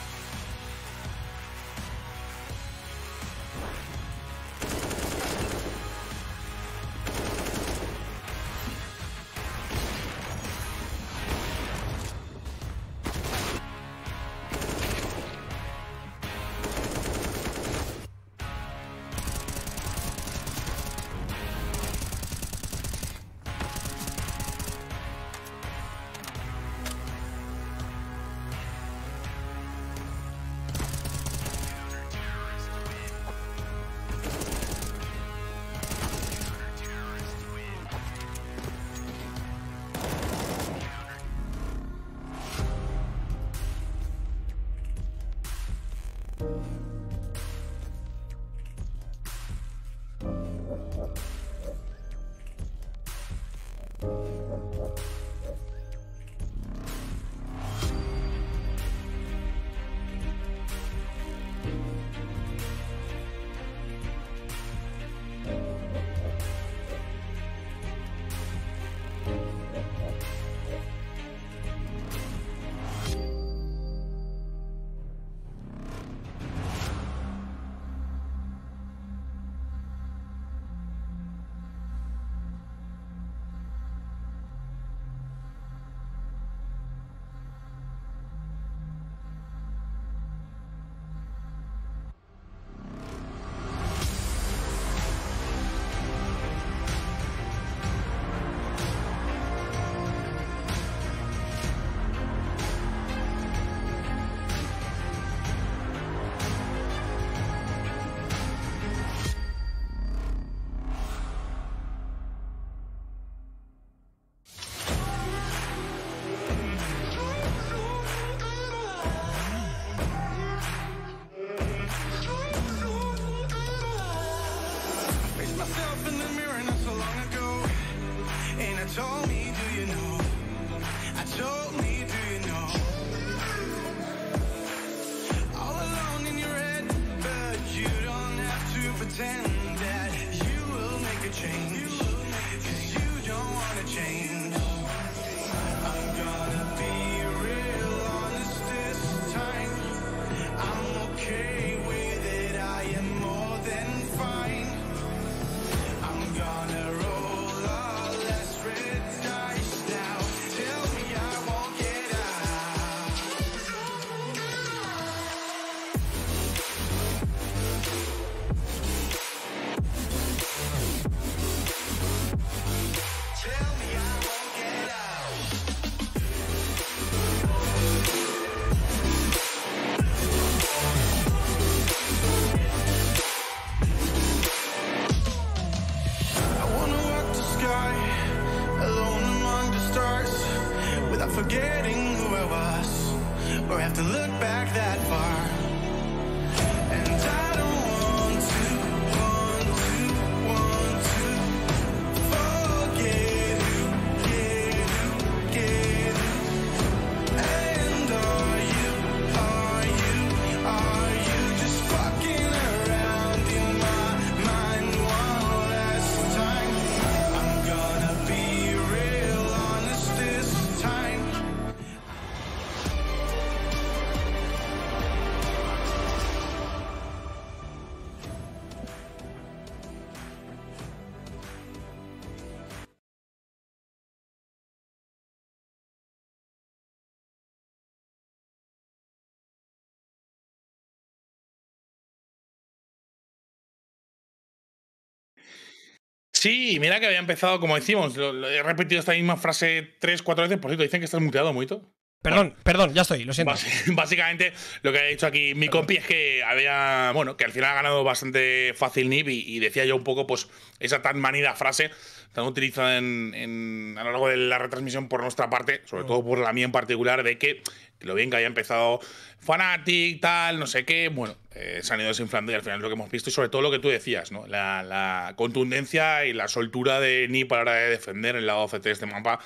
Speaker 2: Sí, mira que había empezado, como decimos, he repetido esta misma frase tres, cuatro veces, por cierto, dicen que estás muteado, Muito. Perdón, perdón, ya estoy, lo siento. Básicamente, lo que ha dicho aquí mi perdón. es que había, bueno, que al final ha ganado bastante fácil Nib y, y, decía yo un poco, pues, esa tan manida frase están utilizando en, a lo largo de la retransmisión por nuestra parte, sobre todo por la mía en particular, de que, lo bien que haya empezado Fanatic, tal, no sé qué, bueno, eh, se han ido desinflando y al final lo que hemos visto y sobre todo lo que tú decías, ¿no? La, contundencia y la soltura de Ni para la hora de defender en la CT de este mapa.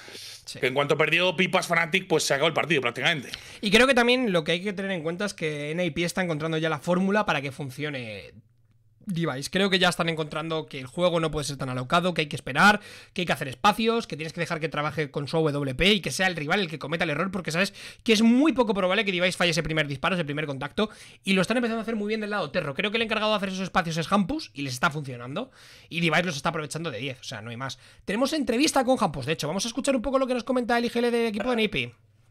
Speaker 2: Que en cuanto perdió Pipas Fanatic, pues se acabó el partido prácticamente.
Speaker 1: Y creo que también lo que hay que tener en cuenta es que NIP está encontrando ya la fórmula para que funcione device. Creo que ya están encontrando que el juego no puede ser tan alocado, que hay que esperar, que hay que hacer espacios, que tienes que dejar que trabaje con su AWP y que sea el rival el que cometa el error, porque sabes que es muy poco probable que device falle ese primer disparo, ese primer contacto, y lo están empezando a hacer muy bien del lado Terro. Creo que el encargado de hacer esos espacios es Hampus y les está funcionando, y device los está aprovechando de 10, o sea, no hay más. Tenemos entrevista con Hampus, de hecho, vamos a escuchar un poco lo que nos comenta el IGL de equipo de NIP.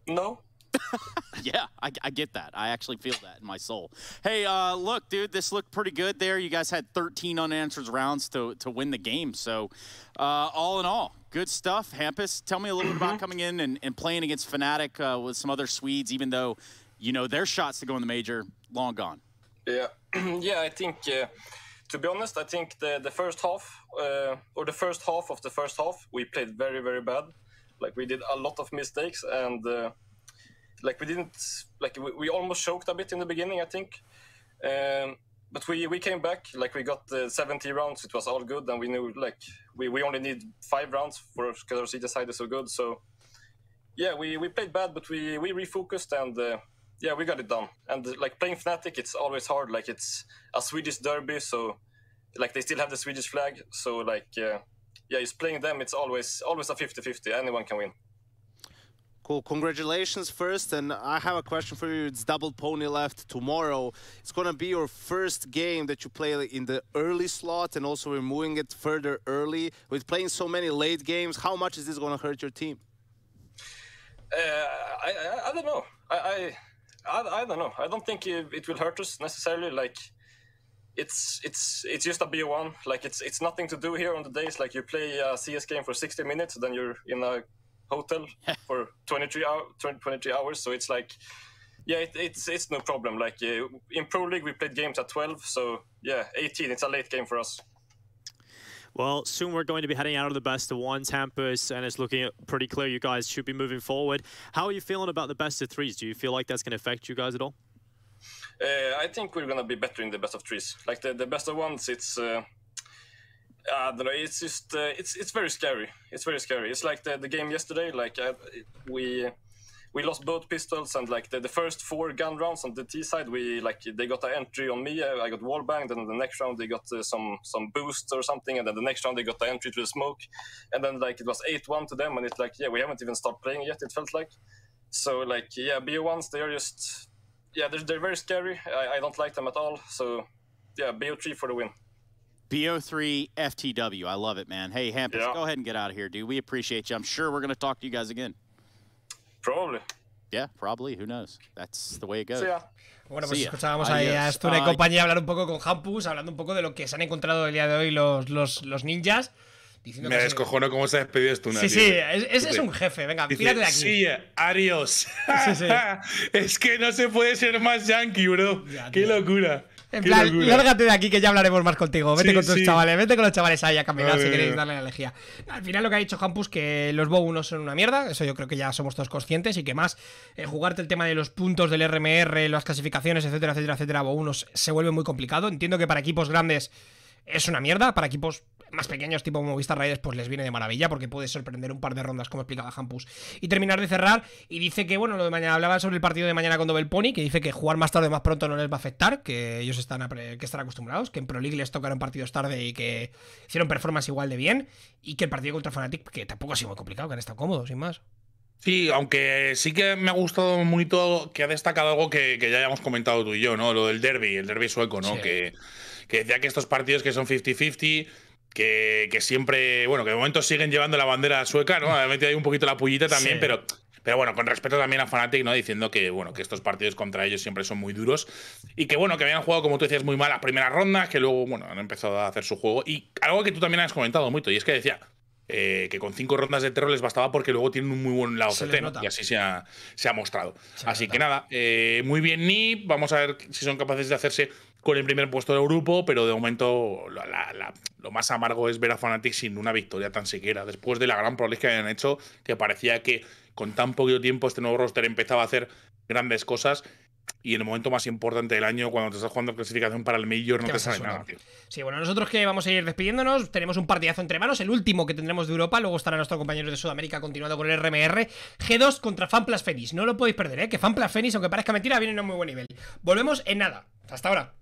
Speaker 3: No, yeah, I, I, get that. I actually feel that in my soul. Hey, uh, look, dude, this looked pretty good there. You guys had 13 unanswered rounds
Speaker 2: to, to win the game. So, uh, all in all, good stuff. Hampus, tell me a little bit about mm-hmm. coming in and, and playing against Fnatic uh, with some other Swedes, even though, you know, their shots to go in the major, long gone.
Speaker 3: Yeah, yeah, I think. Uh, to be honest, I think the, the first half, uh, or the first half of the first half, we played very, very bad. Like, we did a lot of mistakes, and uh, like we didn't like we, we almost choked a bit in the beginning, I think. Um, but we, we came back like we got 70 rounds it was all good and we knew like we, we only need five rounds for because our CJ side is so good so yeah we, we played bad but we, we refocused and uh, yeah we got it done and like playing Fnatic it's always hard like it's a Swedish derby so like they still have the Swedish flag so like uh, yeah just playing them it's always always a 50-50 anyone can win Cool. Congratulations first. And I have a question for you. It's Double Pony left tomorrow. It's going to be your first game that you play in the early slot and also we're moving it further early. With playing so many late games, how much is this going to hurt your team? Uh, I, I, I, don't know. I, I, I, don't know. I don't think it, it will hurt us necessarily. Like, it's it's it's just a B1. Like, it's it's nothing to do here on the days. Like, you play a CS game for 60 minutes, then you're in a hotel for 23, hour, 23 hours. So it's like, yeah, it, it's it's no problem. Like uh, in Pro League, we played games at 12. So yeah, 18. It's a late game for us. Well, soon we're going to be heading out of the best of one campus, and it's looking pretty clear you guys should be moving forward. How are you feeling about the best of threes? Do you feel like that's going to affect you guys at all? Uh, I think we're going to be better in the best of threes. Like the, the best of ones, it's uh, uh, it's just uh, it's it's very scary. It's very scary. It's like the, the game yesterday. Like uh, we we lost both pistols and like the, the first four gun rounds on the T side. We like they got an entry on me. I, got wall banged, and the next round they got uh, some some boost or something, and then the next round they got the entry to the smoke, and then like it was eight one to them, and it's like yeah we haven't even started playing yet. It felt like so like yeah bo ones they are just yeah they're, they're very scary. I, I don't like them at all. So yeah BO three for the win.
Speaker 2: BO3 FTW. I love it, man. Hey, Hampus, go ahead and get out of here, dude. We appreciate you. I'm sure we're going to talk to you guys again. Probably. Yeah, probably. Who knows? That's the way it goes. Sí, Bueno, pues escuchábamos ahí a Astuna y compañía
Speaker 1: hablar un poco con Hampus, hablando un poco de lo que se han encontrado el día de hoy los, los, los ninjas.
Speaker 2: Diciendo Me descojono cómo se ha despedido Astuna. Sí, sí, ese es un jefe. Venga, Dice, pírate de aquí. Sí, adiós. Sí, es que no se puede ser más yankee, bro. Qué locura. En plan, lárgate
Speaker 1: de aquí que ya hablaremos más contigo. Vete con tus chavales, vete con los chavales ahí a caminar si queréis darle la elegía. Al final lo que ha dicho Hampus que los Bow 1 son una mierda, eso yo creo que ya somos todos conscientes y que más eh, jugarte el tema de los puntos del RMR, las clasificaciones, etcétera, etcétera, etcétera, Bow 1 se vuelve muy complicado. Entiendo que para equipos grandes es una mierda, para equipos más pequeños, tipo Movistar Raiders, pues les viene de maravilla porque puede sorprender un par de rondas, como explicaba Hampus. Y terminar de cerrar, y dice que, bueno, lo de mañana, hablaba sobre el partido de mañana con Double Pony, que dice que jugar más tarde más pronto no les va a afectar, que ellos están, que están acostumbrados, que en Pro League les tocaron partidos tarde y que hicieron performance igual de bien, y que el partido contra Fnatic, que tampoco ha sido muy complicado, que han estado cómodos, sin más.
Speaker 2: Sí, aunque sí que me ha gustado mucho que ha destacado algo que, ya hayamos comentado tú y yo, ¿no? Lo del derby, el derby sueco, ¿no? Que, que decía que estos partidos que son 50-50 que, siempre, bueno, que de momento siguen llevando la bandera sueca, ¿no? metido hay un poquito la pullita también, pero pero bueno, con respeto también a Fnatic, ¿no? Diciendo que, bueno, que estos partidos contra ellos siempre son muy duros. Y que, bueno, que habían jugado, como tú decías, muy mal las primeras rondas, que luego, bueno, han empezado a hacer su juego. Y algo que tú también has comentado mucho, y es que decía. Eh, que con cinco rondas de terror les bastaba porque luego tienen un muy buen lado CT, ¿no? y así se ha, se ha mostrado. así que nada, eh, muy bien NIP, vamos a ver si son capaces de hacerse con el primer puesto del grupo, pero de momento lo más amargo es ver a Fnatic sin una victoria tan siquiera, después de la gran prolija que habían hecho, que parecía que con tan poquito tiempo este nuevo roster empezaba a hacer grandes cosas. Y en el momento más importante del año, cuando te estás jugando clasificación para el Major, no te sale nada.
Speaker 1: Sí, bueno, nosotros que vamos a ir despidiéndonos, tenemos un partidazo entre manos, el último que tendremos de Europa, luego estarán nuestros compañeros de Sudamérica continuando con el RMR. G2 contra Fanplas Fenix, no lo podéis perder, ¿eh? que Fanplas Fenix, aunque parezca mentira, viene en un muy buen nivel. Volvemos en nada, hasta ahora.